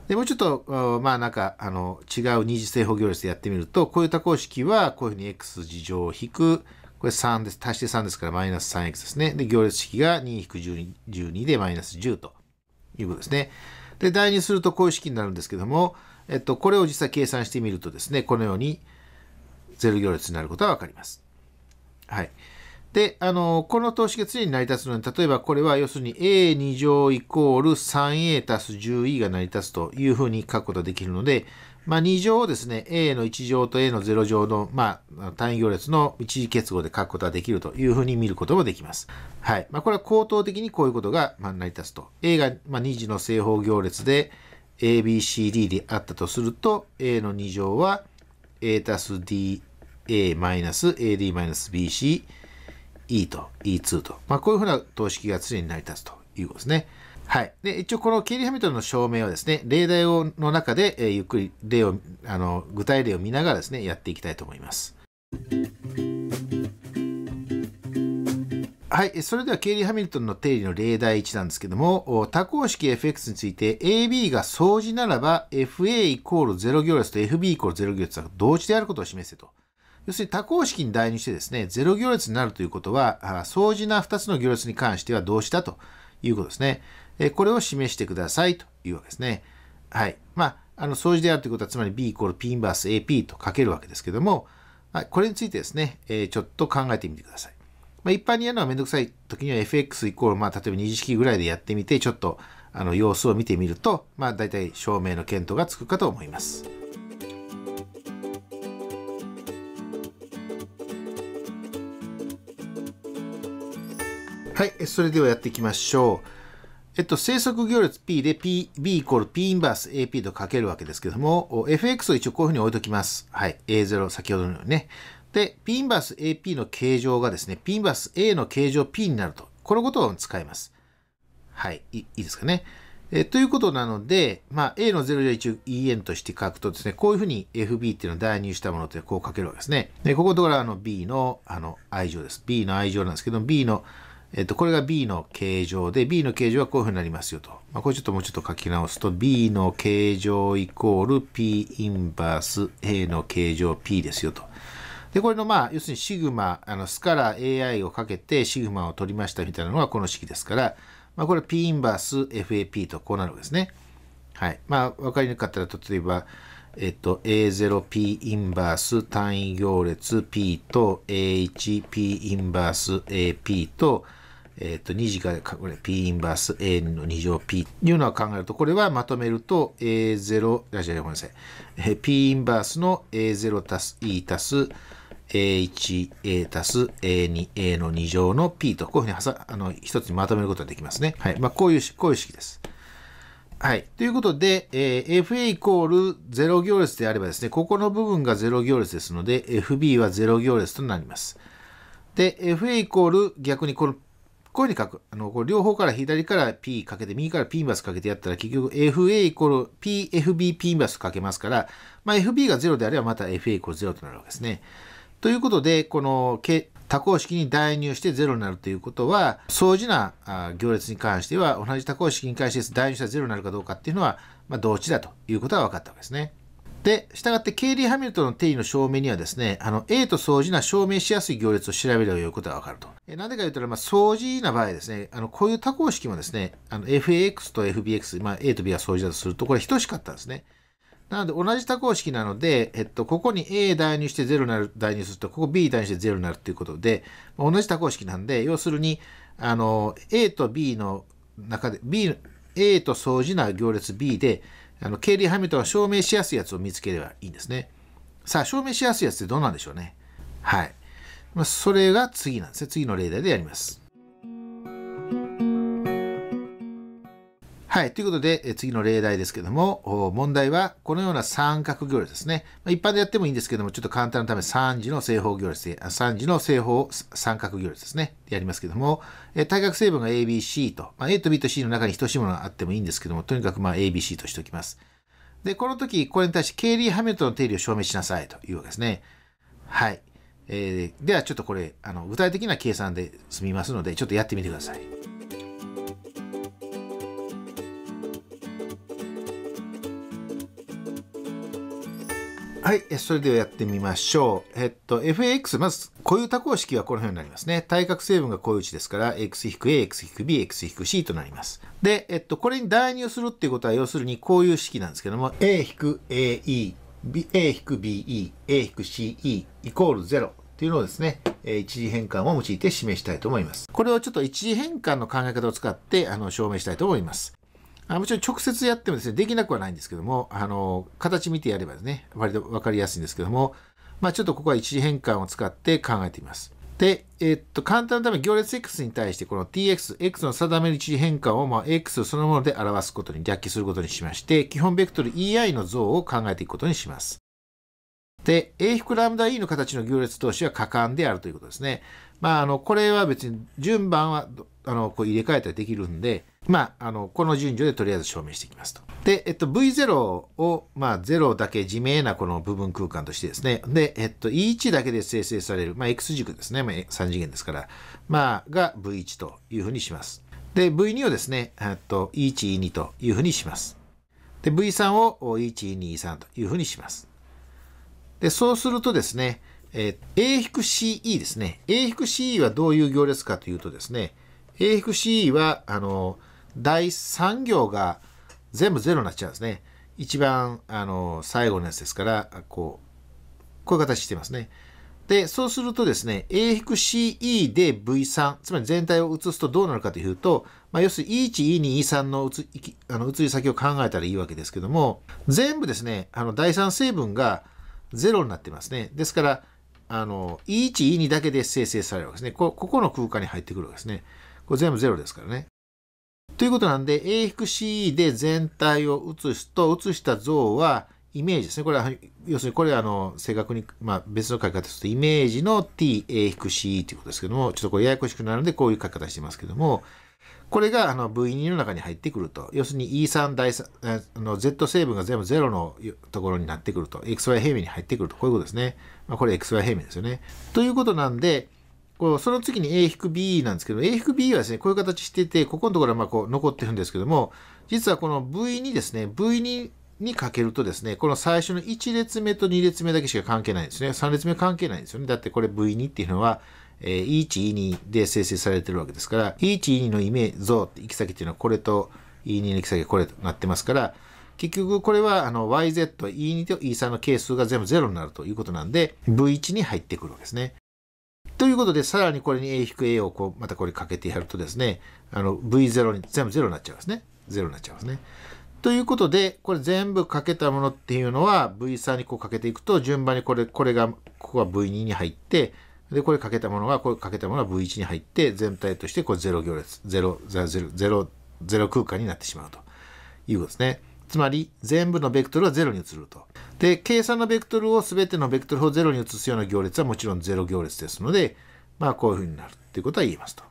でもうちょっとまあなんかあの違う二次正方行列でやってみるとこういう多項式はこういうふうに x 事乗を引くこれ3です足して3ですからマイナス 3x ですねで行列式が2-12 12でマイナス10ということですねで代入するとこういう式になるんですけども、えっと、これを実際計算してみるとですねこのように0行列になることは分かります。はい。で、あの、この等式が常に成り立つので、例えばこれは要するに a2 乗イコール 3a たす 10e が成り立つというふうに書くことができるので、まあ、2乗をですね、a の1乗と a の0乗の、まあ、単位行列の一時結合で書くことができるというふうに見ることもできます。はい。まあ、これは口頭的にこういうことが、ま成り立つと。a が、ま2次の正方行列で abcd であったとすると、a の2乗は a たす da マイナス ad マイナス bc E と E2 と、まあ、こういうふうな等式が常に成り立つということですね。はい。で、一応このケリー・ハミルトンの証明はですね、例題をの中で、えー、ゆっくり例を、あの、具体例を見ながらですね、やっていきたいと思います。はい。それでは、ケイリー・ハミルトンの定理の例題1なんですけども、多項式 fx について ab が相似ならば fa イコール0行列と fb イコール0行列が同時であることを示せと。要するに多項式に代入してですね、0行列になるということは、相似な2つの行列に関しては動詞だということですね。これを示してくださいというわけですね。はい。まあ、あの、相似であるということは、つまり B イコール P インバース AP と書けるわけですけども、これについてですね、えちょっと考えてみてください。まあ、一般にやるのはめんどくさい時には FX イコール、まあ、例えば二次式ぐらいでやってみて、ちょっと、あの、様子を見てみると、まあ、大体証明の検討がつくかと思います。はい、それではやっていきましょう。えっと、生息行列 P で P、B イコール P インバース AP と書けるわけですけども、FX を一応こういうふうに置いときます。はい、A0、先ほどのようにね。で、P インバース AP の形状がですね、P インバース A の形状 P になると。このことを使います。はい、いいいですかね。えということなので、まあ、A の0乗一応 EN として書くとですね、こういうふうに FB っていうのを代入したものってこう書けるわけですね。で、ここのところはあの B のあの愛情です。B の愛情なんですけど、B のえっと、これが B の形状で、B の形状はこういうふうになりますよと。まあ、これちょっともうちょっと書き直すと、B の形状イコール P インバース A の形状 P ですよと。で、これのまあ、要するにシグマ、あの、スカラ AI をかけてシグマを取りましたみたいなのがこの式ですから、まあ、これは P インバース FAP とこうなるわけですね。はい。まあ、わかりにくかったら、例えば、えっと、A0P インバース単位行列 P と A1P インバース AP と、えっ、ー、と、2次が、これ P インバース AN の2乗 P というのは考えると、これはまとめると A0、じゃあごめんなさい。え P インバースの A0 たす E たす A1、A たす A2、A の2乗の P と、こういうふうにあの、一つにまとめることができますね。はい。まあ、こういう、こういう式です。はい。ということで、えー、FA イコール0行列であればですね、ここの部分が0行列ですので、FB は0行列となります。で、FA イコール逆にこのこに書く。あの、これ両方から左から P かけて、右から P マスかけてやったら、結局 FA イコール PFB、P マスかけますから、まあ、FB が0であればまた FA イコール0となるわけですね。ということで、この多項式に代入して0になるということは、相似な行列に関しては、同じ多項式に関して代入したら0になるかどうかっていうのは、まあ、同値だということが分かったわけですね。で、従って、ケイリー・ハミルトンの定理の証明にはですね、あの、A と相似な証明しやすい行列を調べればよいことがわかると。えなんでか言うと、まあ、相似な場合ですね、あの、こういう多項式もですね、あの、FAX と FBX、まあ、A と B が相似だとすると、これ等しかったんですね。なので、同じ多項式なので、えっと、ここに A 代入して0になる、代入すると、ここ B 代入して0になるということで、まあ、同じ多項式なんで、要するに、あの、A と B の中で、B、A と相似な行列 B で、あの、経理ハミットが証明しやすいやつを見つければいいんですね。さあ、証明しやすいやつってどうなんでしょうね。はい。まあ、それが次なんですね。次の例題でやります。はい。ということで、次の例題ですけども、問題はこのような三角行列ですね。ま一般でやってもいいんですけども、ちょっと簡単なため3時の正方行列で、3時の正方三角行列ですね。でやりますけども、え対角成分が ABC と、まあ、A と B と C の中に等しいものがあってもいいんですけども、とにかくま ABC としておきます。で、この時、これに対してケイリー・ハミルトンの定理を証明しなさいというわけですね。はい。えー、ではちょっとこれ、あの、具体的な計算で済みますので、ちょっとやってみてください。はい、それではやってみましょう。えっと、FAX、まず、固有多項式はこのようになりますね。対角成分が固有値ですから、x-a、x-b、x-c となります。で、えっと、これに代入するっていうことは、要するにこういう式なんですけども、a-ae、a-be、a-ce イコール0っていうのをですね、一次変換を用いて示したいと思います。これをちょっと一次変換の考え方を使って、あの、証明したいと思います。あもちろん直接やってもですね、できなくはないんですけども、あの、形見てやればですね、割と分かりやすいんですけども、まあちょっとここは一次変換を使って考えてみます。で、えっと、簡単なため行列 x に対してこの tx、x の定める一次変換を、まあ、x そのもので表すことに、略記することにしまして、基本ベクトル ei の像を考えていくことにします。で、a ラムダ e の形の行列同士は可感であるということですね。まあ、あの、これは別に順番は、あの、こう入れ替えたりできるんで、まあ、あの、この順序でとりあえず証明していきますと。で、えっと、V0 を、まあ、0だけ自明なこの部分空間としてですね。で、えっと、E1 だけで生成される、まあ、X 軸ですね。まあ、3次元ですから。まあ、が V1 というふうにします。で、V2 をですね、えっと、E1、E2 というふうにします。で、V3 を E1、E2、E3 というふうにします。で、そうするとですね、えー、A-CE ですね。A-CE はどういう行列かというとですね、A-CE は、あの、第3行が全部ゼロになっちゃうんですね。一番あの最後のやつですから、こう、こういう形してますね。で、そうするとですね、A-CE で V3、つまり全体を移すとどうなるかというと、まあ、要するに E1、E2、E3 の移あの移り先を考えたらいいわけですけども、全部ですね、あの第3成分が0になってますね。ですから、あの、E1、E2 だけで生成されるわけですね。こ、ここの空間に入ってくるわけですね。これ全部0ですからね。ということなんで、A-CE で全体を写すと、写した像は、イメージですね。これは、要するにこれはあの、正確に、まあ、別の書き方ですと、イメージの t, a, c, e ということですけども、ちょっとこれややこしくなるので、こういう書き方してますけども、これがあの V2 の中に入ってくると。要するに E3 第3、あの Z 成分が全部0のところになってくると。XY 平面に入ってくると。こういうことですね。まあ、これ XY 平面ですよね。ということなんで、こうその次に A-B なんですけど、A-B はですね、こういう形してて、ここのところはまこう残ってるんですけども、実はこの V 2ですね、V2 にかけるとですね、この最初の1列目と2列目だけしか関係ないんですね。3列目関係ないんですよね。だってこれ V2 っていうのは、E1、E2 で生成されてるわけですから、E1、E2 のイメージ像って行き先っていうのはこれと E2 の行き先これとなってますから、結局これはあの YZ、E2 と E3 の係数が全部0になるということなんで、V1 に入ってくるわけですね。ということで、さらにこれに A-A をこう、またこれかけてやるとですね、あの、V0 に全部0になっちゃいますね。0になっちゃいますね。ということで、これ全部かけたものっていうのは V3 にこうかけていくと、順番にこれ、これが、ここは V2 に入って、で、これかけたものが、これかけたものは V1 に入って、全体としてこれ0行列、0、0、0、0空間になってしまうということですね。つまり全部のベクトルは0に移ると。で、計算のベクトルを全てのベクトルを0に移すような行列はもちろん0行列ですので、まあこういうふうになるっていうことは言えますと。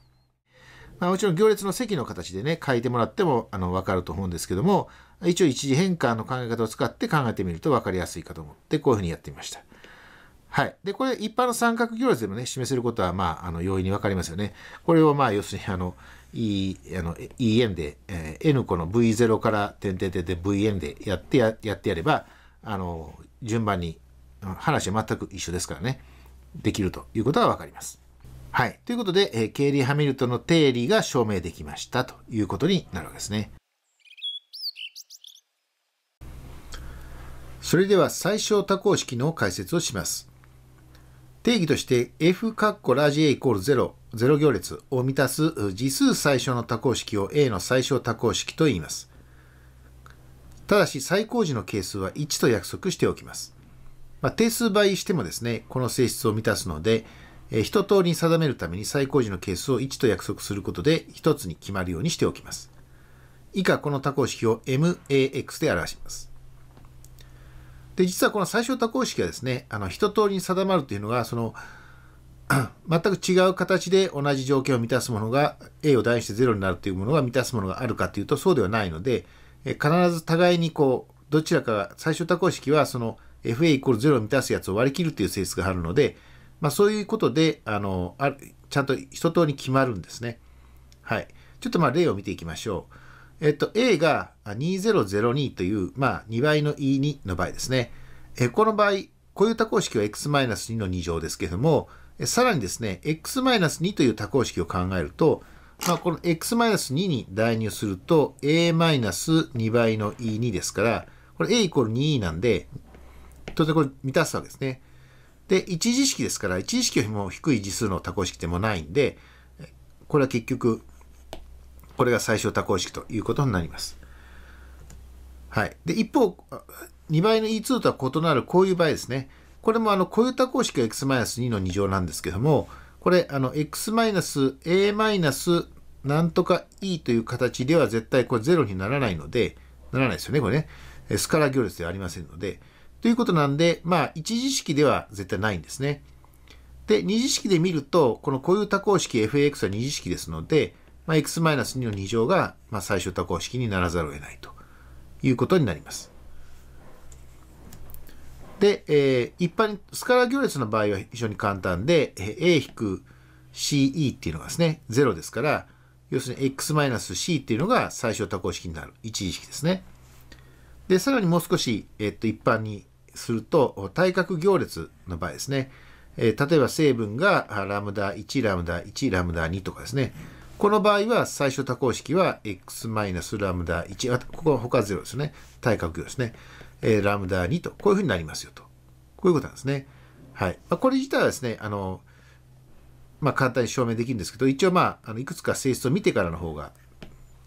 まあもちろん行列の積の形でね、書いてもらってもあのわかると思うんですけども、一応一次変換の考え方を使って考えてみると分かりやすいかと思って、こういうふうにやってみました。はい。で、これ一般の三角行列でもね、示せることはまああの容易に分かりますよね。これをまあ要するにあの、E、あの EN で、えー、N この V0 から点々点で VN でやってややってやればあの順番に話は全く一緒ですからねできるということが分かります。はい。ということで、えー、ケーリー・ハミルトンの定理が証明できましたということになるわけですね。それでは最小多項式の解説をします。定義として f カッコラージ a イコール0、0行列を満たす次数最小の多項式を a の最小多項式と言います。ただし最高時の係数は1と約束しておきます。まあ、定数倍してもですね、この性質を満たすので、えー、一通りに定めるために最高時の係数を1と約束することで1つに決まるようにしておきます。以下この多項式を max で表します。で、実はこの最小多項式はですね、あの、一通りに定まるというのが、その、全く違う形で同じ条件を満たすものが A を代して0になるというものが満たすものがあるかというとそうではないので必ず互いにこうどちらかが最小多項式はその FA イコール0を満たすやつを割り切るという性質があるので、まあ、そういうことであのあちゃんと一通り決まるんですね。はい、ちょっとまあ例を見ていきましょう。えっと、A が2002という、まあ、2倍の E2 の場合ですね。えこの場合、こういう多項式は x-2 の2乗ですけれども、さらにですね、x-2 という多項式を考えると、まあ、この x-2 に代入すると、a-2 倍の e2 ですから、これ a イコール 2e なんで、当然これ満たすわけですね。で、一次式ですから、一次式よりも低い次数の多項式でもないんで、これは結局、これが最小多項式ということになります。はい。で、一方、2倍の E2 とは異なるこういう場合ですね。これもあの固有多項式が x-2 の2乗なんですけども、これ、あの、x-a- なんとか e という形では絶対これ0にならないので、ならないですよね、これね。スカラ行列ではありませんので。ということなんで、まあ、一次式では絶対ないんですね。で、二次式で見ると、この固有多項式 fx は二次式ですので、まあ、x-2 の2乗が、まあ、最終多項式にならざるを得ないということになります。で、えー、一般にスカラ行列の場合は非常に簡単で、a-ce っていうのがですね、0ですから、要するに x-c っていうのが最小多項式になる一次式ですね。で、さらにもう少し、えっと、一般にすると、対角行列の場合ですね、えー、例えば成分がラムダ1、ラムダ1、ラムダ2とかですね、この場合は最初多項式は x マイナスラムダ1、ここは他0ですね。対角ですね。えー、ラムダ2と、こういうふうになりますよと。こういうことなんですね。はい。まあ、これ自体はですね、あの、まあ、簡単に証明できるんですけど、一応まあ、あのいくつか性質を見てからの方が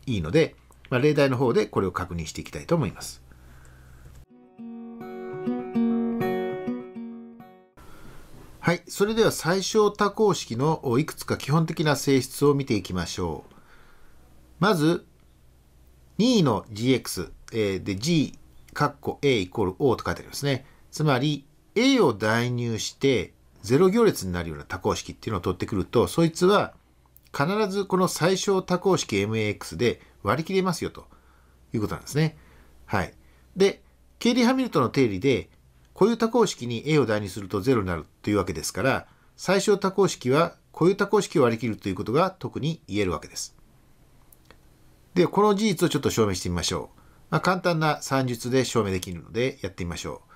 いいので、まあ、例題の方でこれを確認していきたいと思います。はい。それでは最小多項式のいくつか基本的な性質を見ていきましょう。まず、2の gx、えー、で g、カッコ a イコール o と書いてありますね。つまり、a を代入して0行列になるような多項式っていうのを取ってくると、そいつは必ずこの最小多項式 max で割り切れますよということなんですね。はい。で、ケイリー・ハミルトンの定理で、固有多項式に a を代入すると0になるというわけですから、最小多項式は固有多項式を割り切るということが特に言えるわけです。で、この事実をちょっと証明してみましょう。まあ、簡単な算術で証明できるのでやってみましょう。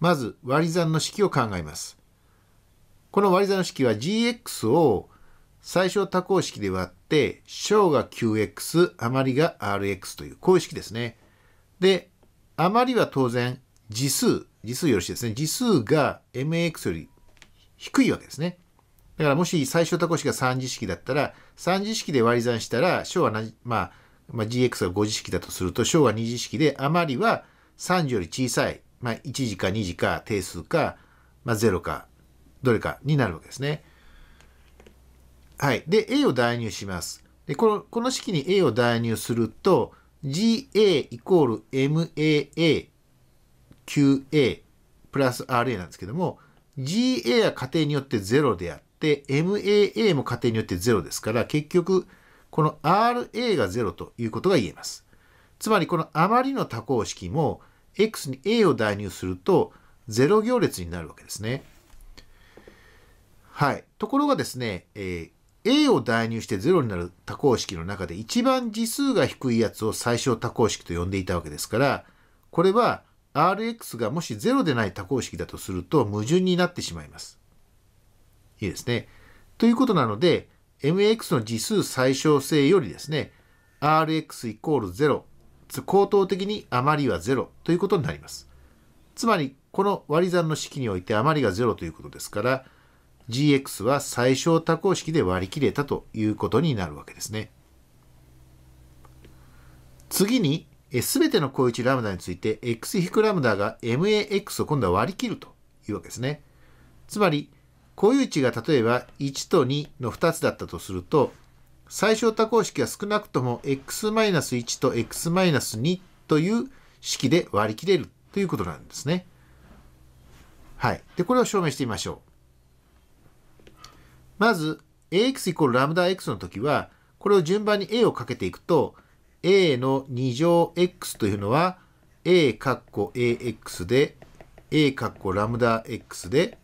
まず割り算の式を考えます。この割り算の式は gx を最小多項式で割って、小が 9x、余りが rx という、こういう式ですね。で、余りは当然、次数、次数よろしいですね。次数が mx より低いわけですね。だからもし最小多項式が3次式だったら、3次式で割り算したら、小はな、まあ、まあ、gx が5次式だとすると、小は2次式で、余りは3次より小さい、まあ、1次か2次か定数か、まあ、0か、どれかになるわけですね。はい。で、a を代入します。で、この、この式に a を代入すると、ga イコール maa QA プラス RA なんですけども、GA は家庭によって0であって、MAA も家庭によって0ですから、結局、この RA が0ということが言えます。つまり、この余りの多項式も、X に A を代入すると、0行列になるわけですね。はい。ところがですね、えー、A を代入して0になる多項式の中で一番次数が低いやつを最小多項式と呼んでいたわけですから、これは Rx がもし0でない多項式だとすると矛盾になってしまいます。いいですね。ということなので、mx の次数最小性よりですね、rx イコール0、口頭的に余りは0ということになります。つまり、この割り算の式において余りが0ということですから、gx は最小多項式で割り切れたということになるわけですね。次に、すべての項1ラムダについて x- ラムダが max を今度は割り切るというわけですね。つまり、固有値が例えば1と2の2つだったとすると、最小多項式は少なくとも x-1 と x-2 という式で割り切れるということなんですね。はい。で、これを証明してみましょう。まず、ax イコールラムダ x の時は、これを順番に a をかけていくと、a の2乗 x というのは a かっこ ax で a かっこラムダ x で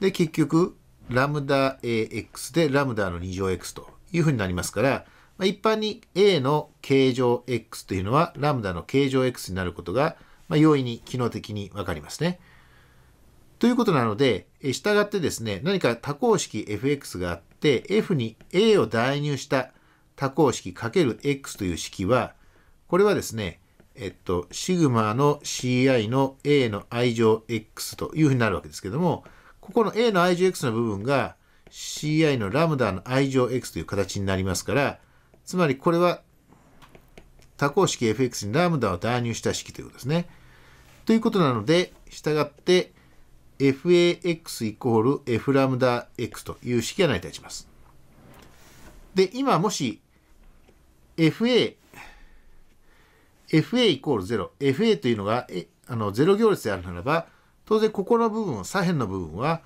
で結局ラムダ ax でラムダの2乗 x というふうになりますから、まあ、一般に a の形状 x というのはラムダの形状 x になることが、まあ、容易に機能的にわかりますね。ということなので、従ってですね、何か多項式 fx があって、f に a を代入した多項式 ×x という式は、これはですね、えっと、シグマの ci の a の i 乗 x というふうになるわけですけども、ここの a の i 乗 x の部分が ci のラムダの i 乗 x という形になりますから、つまりこれは多項式 fx にラムダを代入した式ということですね。ということなので、従って fax イコール f ラムダ x という式が成り立ちます。で、今もし FA、FA イコール0。FA というのが、えあの0行列であるならば、当然ここの部分、左辺の部分は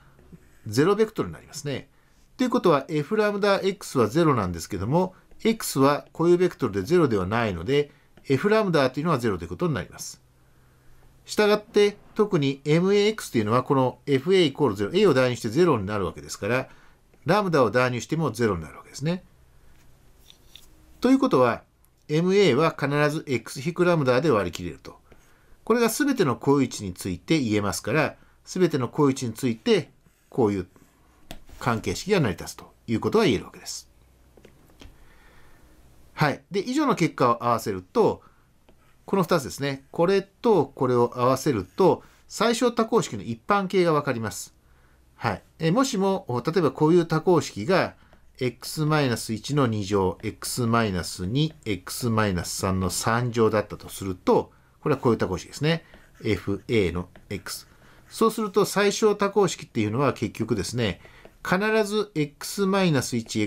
0ベクトルになりますね。ということは f ラムダ x は0なんですけども、x は固有ベクトルで0ではないので、f ラムダというのは0ということになります。したがって、特に max というのはこの fa イコール0、a を代入して0になるわけですから、ラムダを代入しても0になるわけですね。ということは、MA は必ず x 比クラムダで割り切れると。これが全ての項位置について言えますから、全ての項位置について、こういう関係式が成り立つということが言えるわけです。はい。で、以上の結果を合わせると、この2つですね。これとこれを合わせると、最小多項式の一般形がわかります。はい。えもしも、例えばこういう多項式が、x-1 の2乗、x-2、x-3 の3乗だったとすると、これはこういう多項式ですね。fa の x。そうすると最小多項式っていうのは結局ですね、必ず x-1、x-2、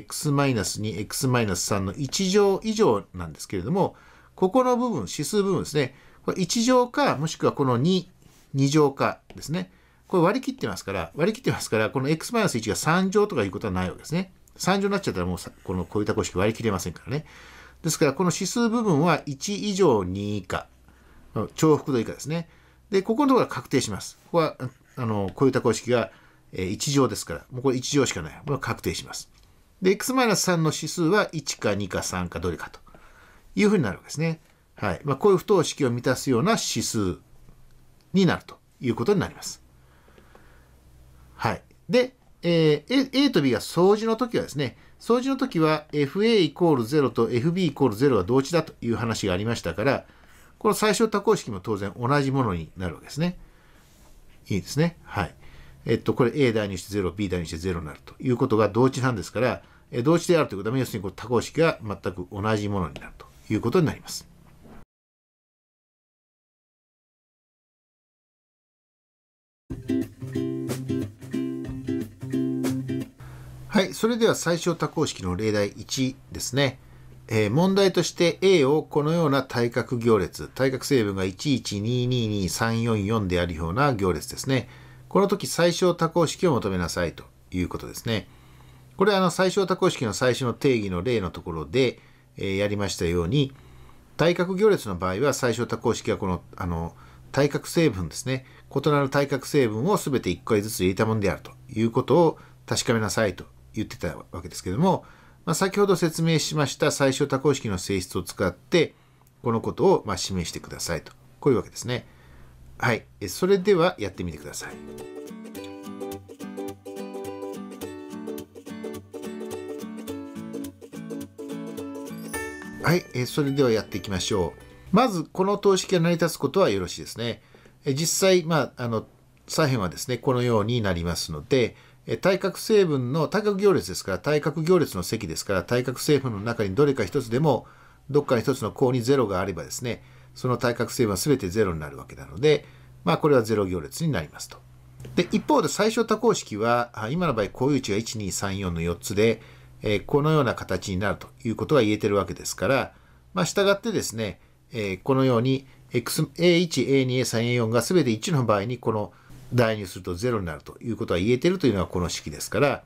x-3 の1乗以上なんですけれども、ここの部分、指数部分ですね。これ1乗か、もしくはこの2、2乗かですね。これ割り切ってますから、割り切ってますから、この x-1 が3乗とかいうことはないわけですね。30になっちゃったらもうこのこういった公式割り切れませんからね。ですからこの指数部分は1以上2以下、重複度以下ですね。で、ここのところは確定します。ここは、あの、こういった公式が1乗ですから、もうこれ1乗しかない。これは確定します。で、x-3 の指数は1か2か3かどれかというふうになるわけですね。はい。まあ、こういう不等式を満たすような指数になるということになります。はい。で、えー、A, A と B が相似の時はですね、相似の時は FA イコール0と FB イコール0は同値だという話がありましたから、この最小多項式も当然同じものになるわけですね。いいですね。はい。えっと、これ A 代入して0、B 代入して0になるということが同値なんですから、同値であるということは、要するにこう多項式が全く同じものになるということになります。はい、それでは最小多項式の例題1ですね。えー、問題として A をこのような対角行列、対角成分が112222344であるような行列ですね。この時最小多項式を求めなさいということですね。これはあの最小多項式の最初の定義の例のところで、えー、やりましたように、対角行列の場合は最小多項式はこの、あの、対角成分ですね。異なる対角成分を全て1個ずつ入れたものであるということを確かめなさいと言ってたわけですけども、まあ、先ほど説明しました最小多項式の性質を使って、このことをま示してくださいと。こういうわけですね。はい。それではやってみてください。はい。それではやっていきましょう。まず、この等式が成り立つことはよろしいですね。実際、まあ、あの、左辺はですね、このようになりますので、対角成分の対角行列ですから対角行列の積ですから対角成分の中にどれか一つでもどっか一つの項に0があればですねその対角成分は全て0になるわけなのでまあこれは0行列になりますと。で一方で最小多項式は今の場合固有値が1234の4つでこのような形になるということが言えてるわけですからまあ従ってですねこのように X、A1A2A3A4 が全て1の場合にこの「代入すると0になるということは言えてるというのはこの式ですから、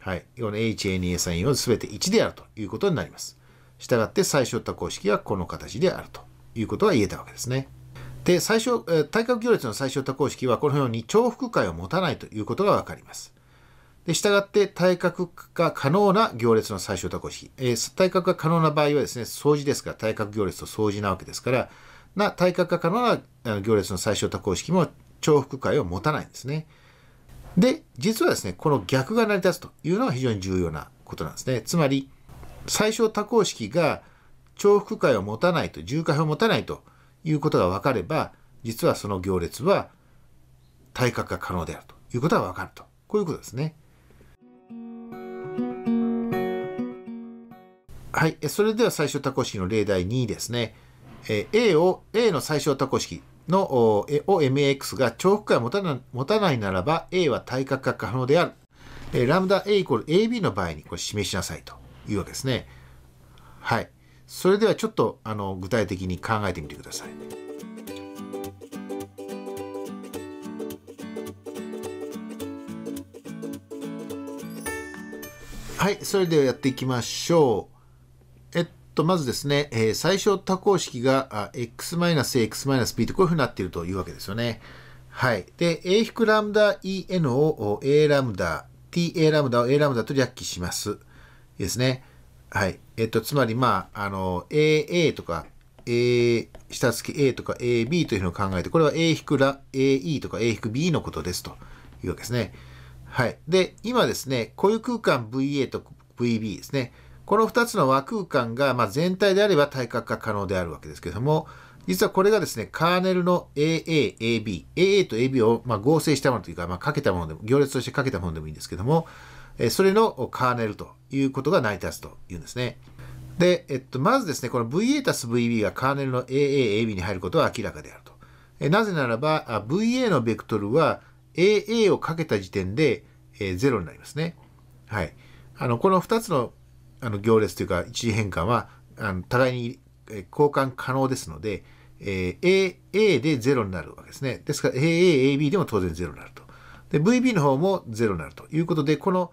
はい、この HNA サインは全て1であるということになります。したがって最小多項式はこの形であるということが言えたわけですね。で、最小、対角行列の最小多項式はこのように重複解を持たないということがわかります。で、従って対角が可能な行列の最小多項式。えー、対角が可能な場合はですね、相似ですから、対角行列と相似なわけですから、な、対角が可能な行列の最小多項式も重複解を持たないんですね。で、実はですね、この逆が成り立つというのが非常に重要なことなんですね。つまり、最小多項式が重複解を持たないと、重解を持たないということが分かれば、実はその行列は対角が可能であるということが分かると。こういうことですね。はい、それでは最小多項式の例題2ですね。え A を A の最小多項式のを MAX が重複を持たないならば A は対角化可能である。えラムダ A イコール AB の場合にこれ示しなさいというわけですね。はい。それではちょっとあの具体的に考えてみてください。はい。それではやっていきましょう。と、まずですね、えー、最小多項式が x-a,x-b とこういうふうになっているというわけですよね。はい。で、a 引くラムダ en を a ラムダ、ta ラムダを a ラムダと略記します。ですね。はい。えっと、つまり、まあ、あの、aa とか、a、下付き a とか ab というのを考えて、これは a 引くラ、ae とか a 引く b のことですというわけですね。はい。で、今ですね、固有空間 va と vb ですね。この2つの和空間が、まあ、全体であれば対角化可能であるわけですけども、実はこれがですね、カーネルの AA、AB、AA と AB をま合成したものというか、まあ、かけたものでも、行列としてかけたものでもいいんですけども、それのカーネルということが成り立つというんですね。で、えっと、まずですね、この VA たす VB がカーネルの AA、AB に入ることは明らかであると。えなぜならば、VA のベクトルは AA をかけた時点で、え0になりますね。はい。あの、この2つのあの行列というか一時変換はあの互いに交換可能ですので、えー、A, A で0になるわけですね。ですから AA、AB でも当然0になると。で、VB の方も0になるということで、この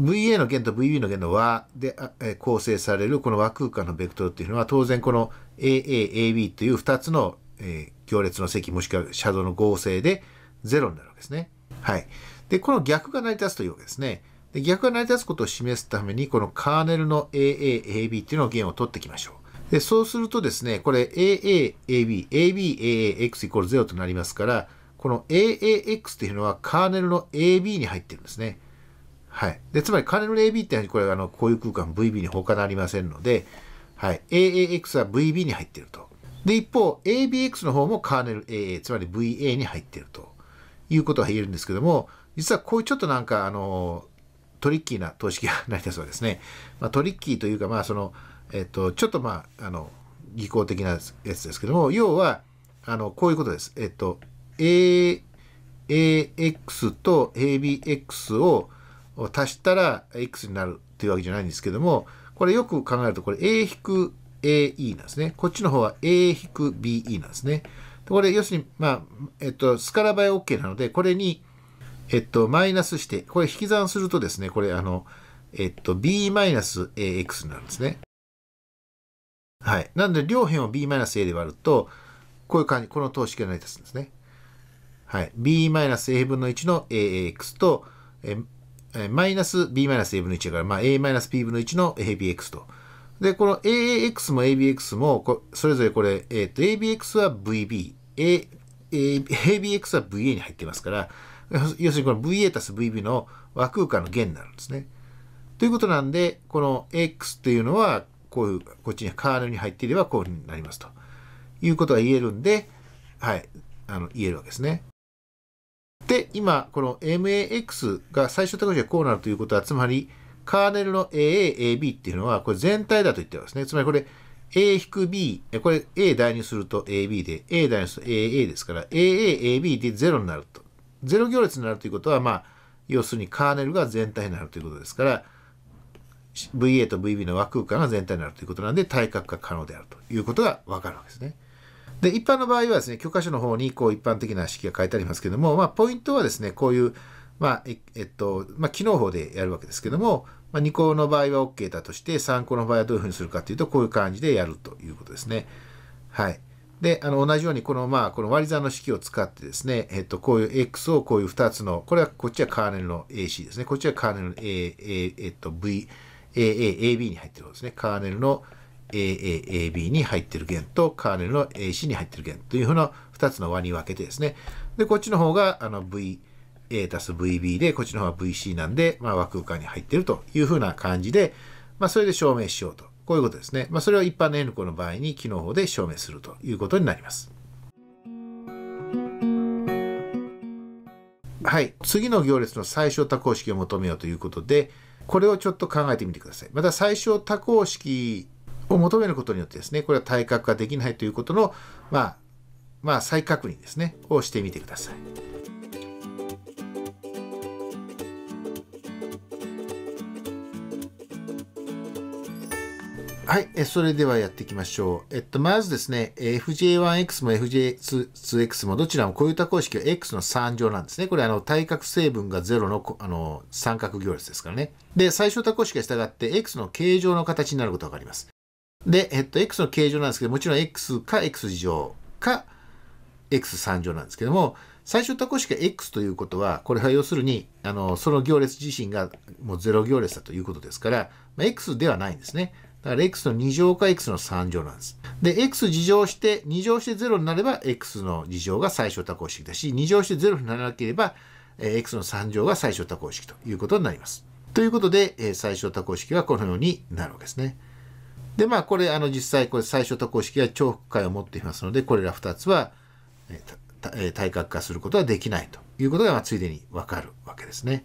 VA の弦と VB の弦の和で構成されるこの和空間のベクトルっていうのは当然この AA、AB という2つの行列の積もしくはシャドウの合成で0になるわけですね。はい。で、この逆が成り立つというわけですね。で逆が成り立つことを示すために、このカーネルの AA、AB っていうのを弦を取っていきましょう。で、そうするとですね、これ AA、AB、AB、AA、X イコール0となりますから、この AAX っていうのはカーネルの AB に入ってるんですね。はい。で、つまりカーネルの AB ってこれあの、こういう空間 VB に他なりませんので、はい。AAX は VB に入ってると。で、一方、ABX の方もカーネル AA、つまり VA に入ってるということは言えるんですけども、実はこういうちょっとなんか、あの、トリッキーな投資がないだそうですね。まあ、トリッキーというか、まあ、その、えっと、ちょっとまあ、あの、技巧的なやつですけども、要は、あの、こういうことです。えっと、A、AX と ABX を足したら X になるというわけじゃないんですけども、これよく考えると、これ A-AE なんですね。こっちの方は A-BE なんですね。これ、要するに、まあ、えっと、スカラバイ OK なので、これに、えっと、マイナスして、これ引き算するとですね、これあの、えっと、b-ax マイナスになるんですね。はい。なんで、両辺を b-a マイナスで割ると、こういう感じ、この等式が成り立つんですね。はい。b-a マイナス分の1の ax と、えマイナス b マイナス a 分の1だから、まあ、a マイナス b 分の1の abx と。で、この ax も abx も、それぞれこれ、えっ、と、abx は vb、a、abx は va に入ってますから、要するにこの VA たす VB の和空間の弦になるんですね。ということなんで、この x っていうのは、こういう、こっちにカーネルに入っていればこうになりますと。いうことが言えるんで、はい、あの、言えるわけですね。で、今、この MAX が最初のとこでこうなるということは、つまり、カーネルの AA、AB っていうのは、これ全体だと言ってますね。つまりこれ、A-B、これ A 代入すると AB で、A 代入すると AA ですから、AA、AB で0になると。ゼロ行列になるということは、まあ、要するにカーネルが全体になるということですから、VA と VB の枠空間が全体になるということなんで、対角が可能であるということがわかるわけですね。で、一般の場合はですね、教科書の方にこう一般的な式が書いてありますけども、まあ、ポイントはですね、こういう、まあ、えっと、まあ、機能法でやるわけですけども、まあ、2項の場合は OK だとして、3項の場合はどういうふうにするかというと、こういう感じでやるということですね。はい。で、あの、同じように、この、まあ、この割り算の式を使ってですね、えっと、こういう X をこういう2つの、これは、こっちはカーネルの AC ですね。こっちはカーネルの A、A、えっと、V、AA、AB に入ってる方ですね。カーネルの AA、AB に入ってる弦と、カーネルの AC に入ってる弦というふうな2つの輪に分けてですね。で、こっちの方が、あの、V、A 足す VB で、こっちの方は VC なんで、まあ、和空間に入ってるというふうな感じで、まあ、それで証明しようとこういうことですね。まあ、それを一般の N 個の場合に機能法で証明するということになります。はい。次の行列の最小多項式を求めようということで、これをちょっと考えてみてください。また最小多項式を求めることによってですね、これは対角化できないということの、まあ、まあ、再確認ですね、をしてみてください。はい、えそれではやっていきましょう。えっと、まずですね、FJ1X も FJ2X もどちらもこういう多項式は X の3乗なんですね。これ、あの、対角成分が0のあの三角行列ですからね。で、最小多項式が従って X の形状の形になることが分かります。で、えっと、X の形状なんですけど、もちろん X か X 乗か X3 乗なんですけども、最小多項式が X ということは、これは要するに、あの、その行列自身がもう0行列だということですから、まあ、X ではないんですね。だから x の2乗か x の3乗なんです。で、x 二乗して、2乗して0になれば x の2乗が最小多項式だし、2乗して0にならなければ、x の3乗が最小多項式ということになります。ということで、最小多項式はこのようになるわけですね。で、まあ、これ、あの、実際、これ最小多項式は超複解を持っていますので、これら2つは、えー、対角化することはできないということが、まあ、ついでにわかるわけですね。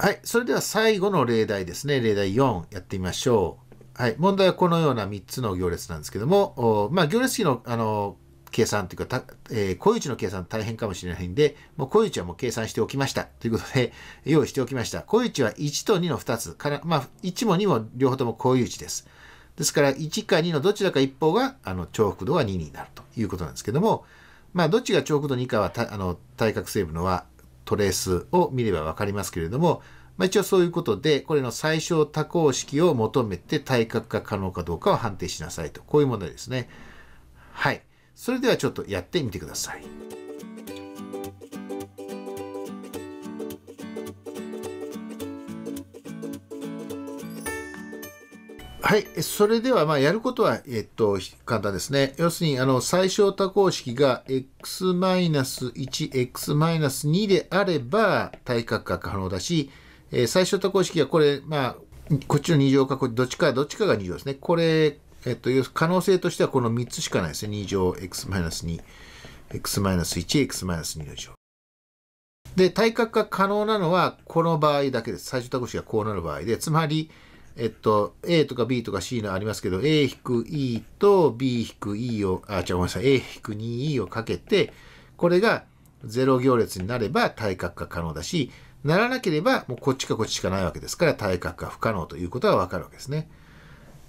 はい。それでは最後の例題ですね。例題4やってみましょう。はい。問題はこのような3つの行列なんですけども、まあ、行列式の、あの、計算というか、えー、小位置の計算大変かもしれないんで、もう小位置はもう計算しておきました。ということで、用意しておきました。小位置は1と2の2つから、まあ、1も2も両方とも小位置です。ですから、1か2のどちらか一方が、あの、重複度は2になるということなんですけども、まあ、どっちが重複度2かは、あの、対角成分のは、トレースを見れば分かりますけれども、まあ、一応そういうことで、これの最小多項式を求めて対角が可能かどうかを判定しなさいと、こういう問題ですね。はい。それではちょっとやってみてください。はい、それでは、まあ、やることは、えっと、簡単ですね。要するに、あの、最小多項式が x-1、x-2 であれば、対角が可能だし、えー、最小多項式はこれ、まあ、こっちの2乗か、こっちどっちか、どっちかが2乗ですね。これ、えっと、可能性としてはこの3つしかないですね。2乗 x-2、x-1、x-2 の乗。で、対角が可能なのは、この場合だけです。最小多項式がこうなる場合で、つまり、えっと、A とか B とか C のありますけど、A-E と B-E を、あ、違う、ごめんなさい、A-2E をかけて、これが0行列になれば対角化可能だし、ならなければもうこっちかこっちしかないわけですから、対角化不可能ということがわかるわけですね。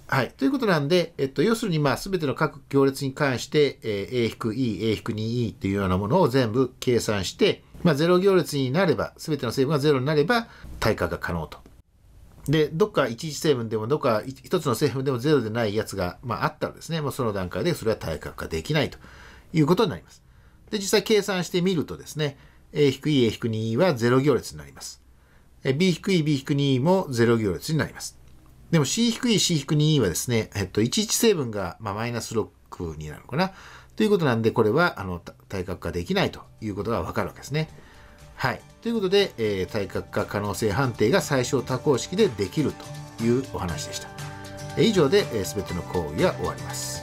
はい。ということなんで、えっと、要するに、まあ、すべての各行列に関して、えー、A-E、A-2E っていうようなものを全部計算して、まあ、0行列になれば、すべての成分が0になれば、対角が可能とで、どっか一次成分でも、どっか一つの成分でもゼロでないやつが、まあ、あったらですね、もうその段階でそれは対角化できないということになります。で、実際計算してみるとですね、a-e-a-2 は0行列になります。b-e-b-2 も0行列になります。でも c-e-c-2 はですね、えっと、11成分が、まあ、マイナス6になるのかな。ということなんで、これは、あの、対角化できないということがわかるわけですね。はい。ということで、えー、対角化可能性判定が最小多項式でできるというお話でした。以上で、えー、全ての講義は終わります。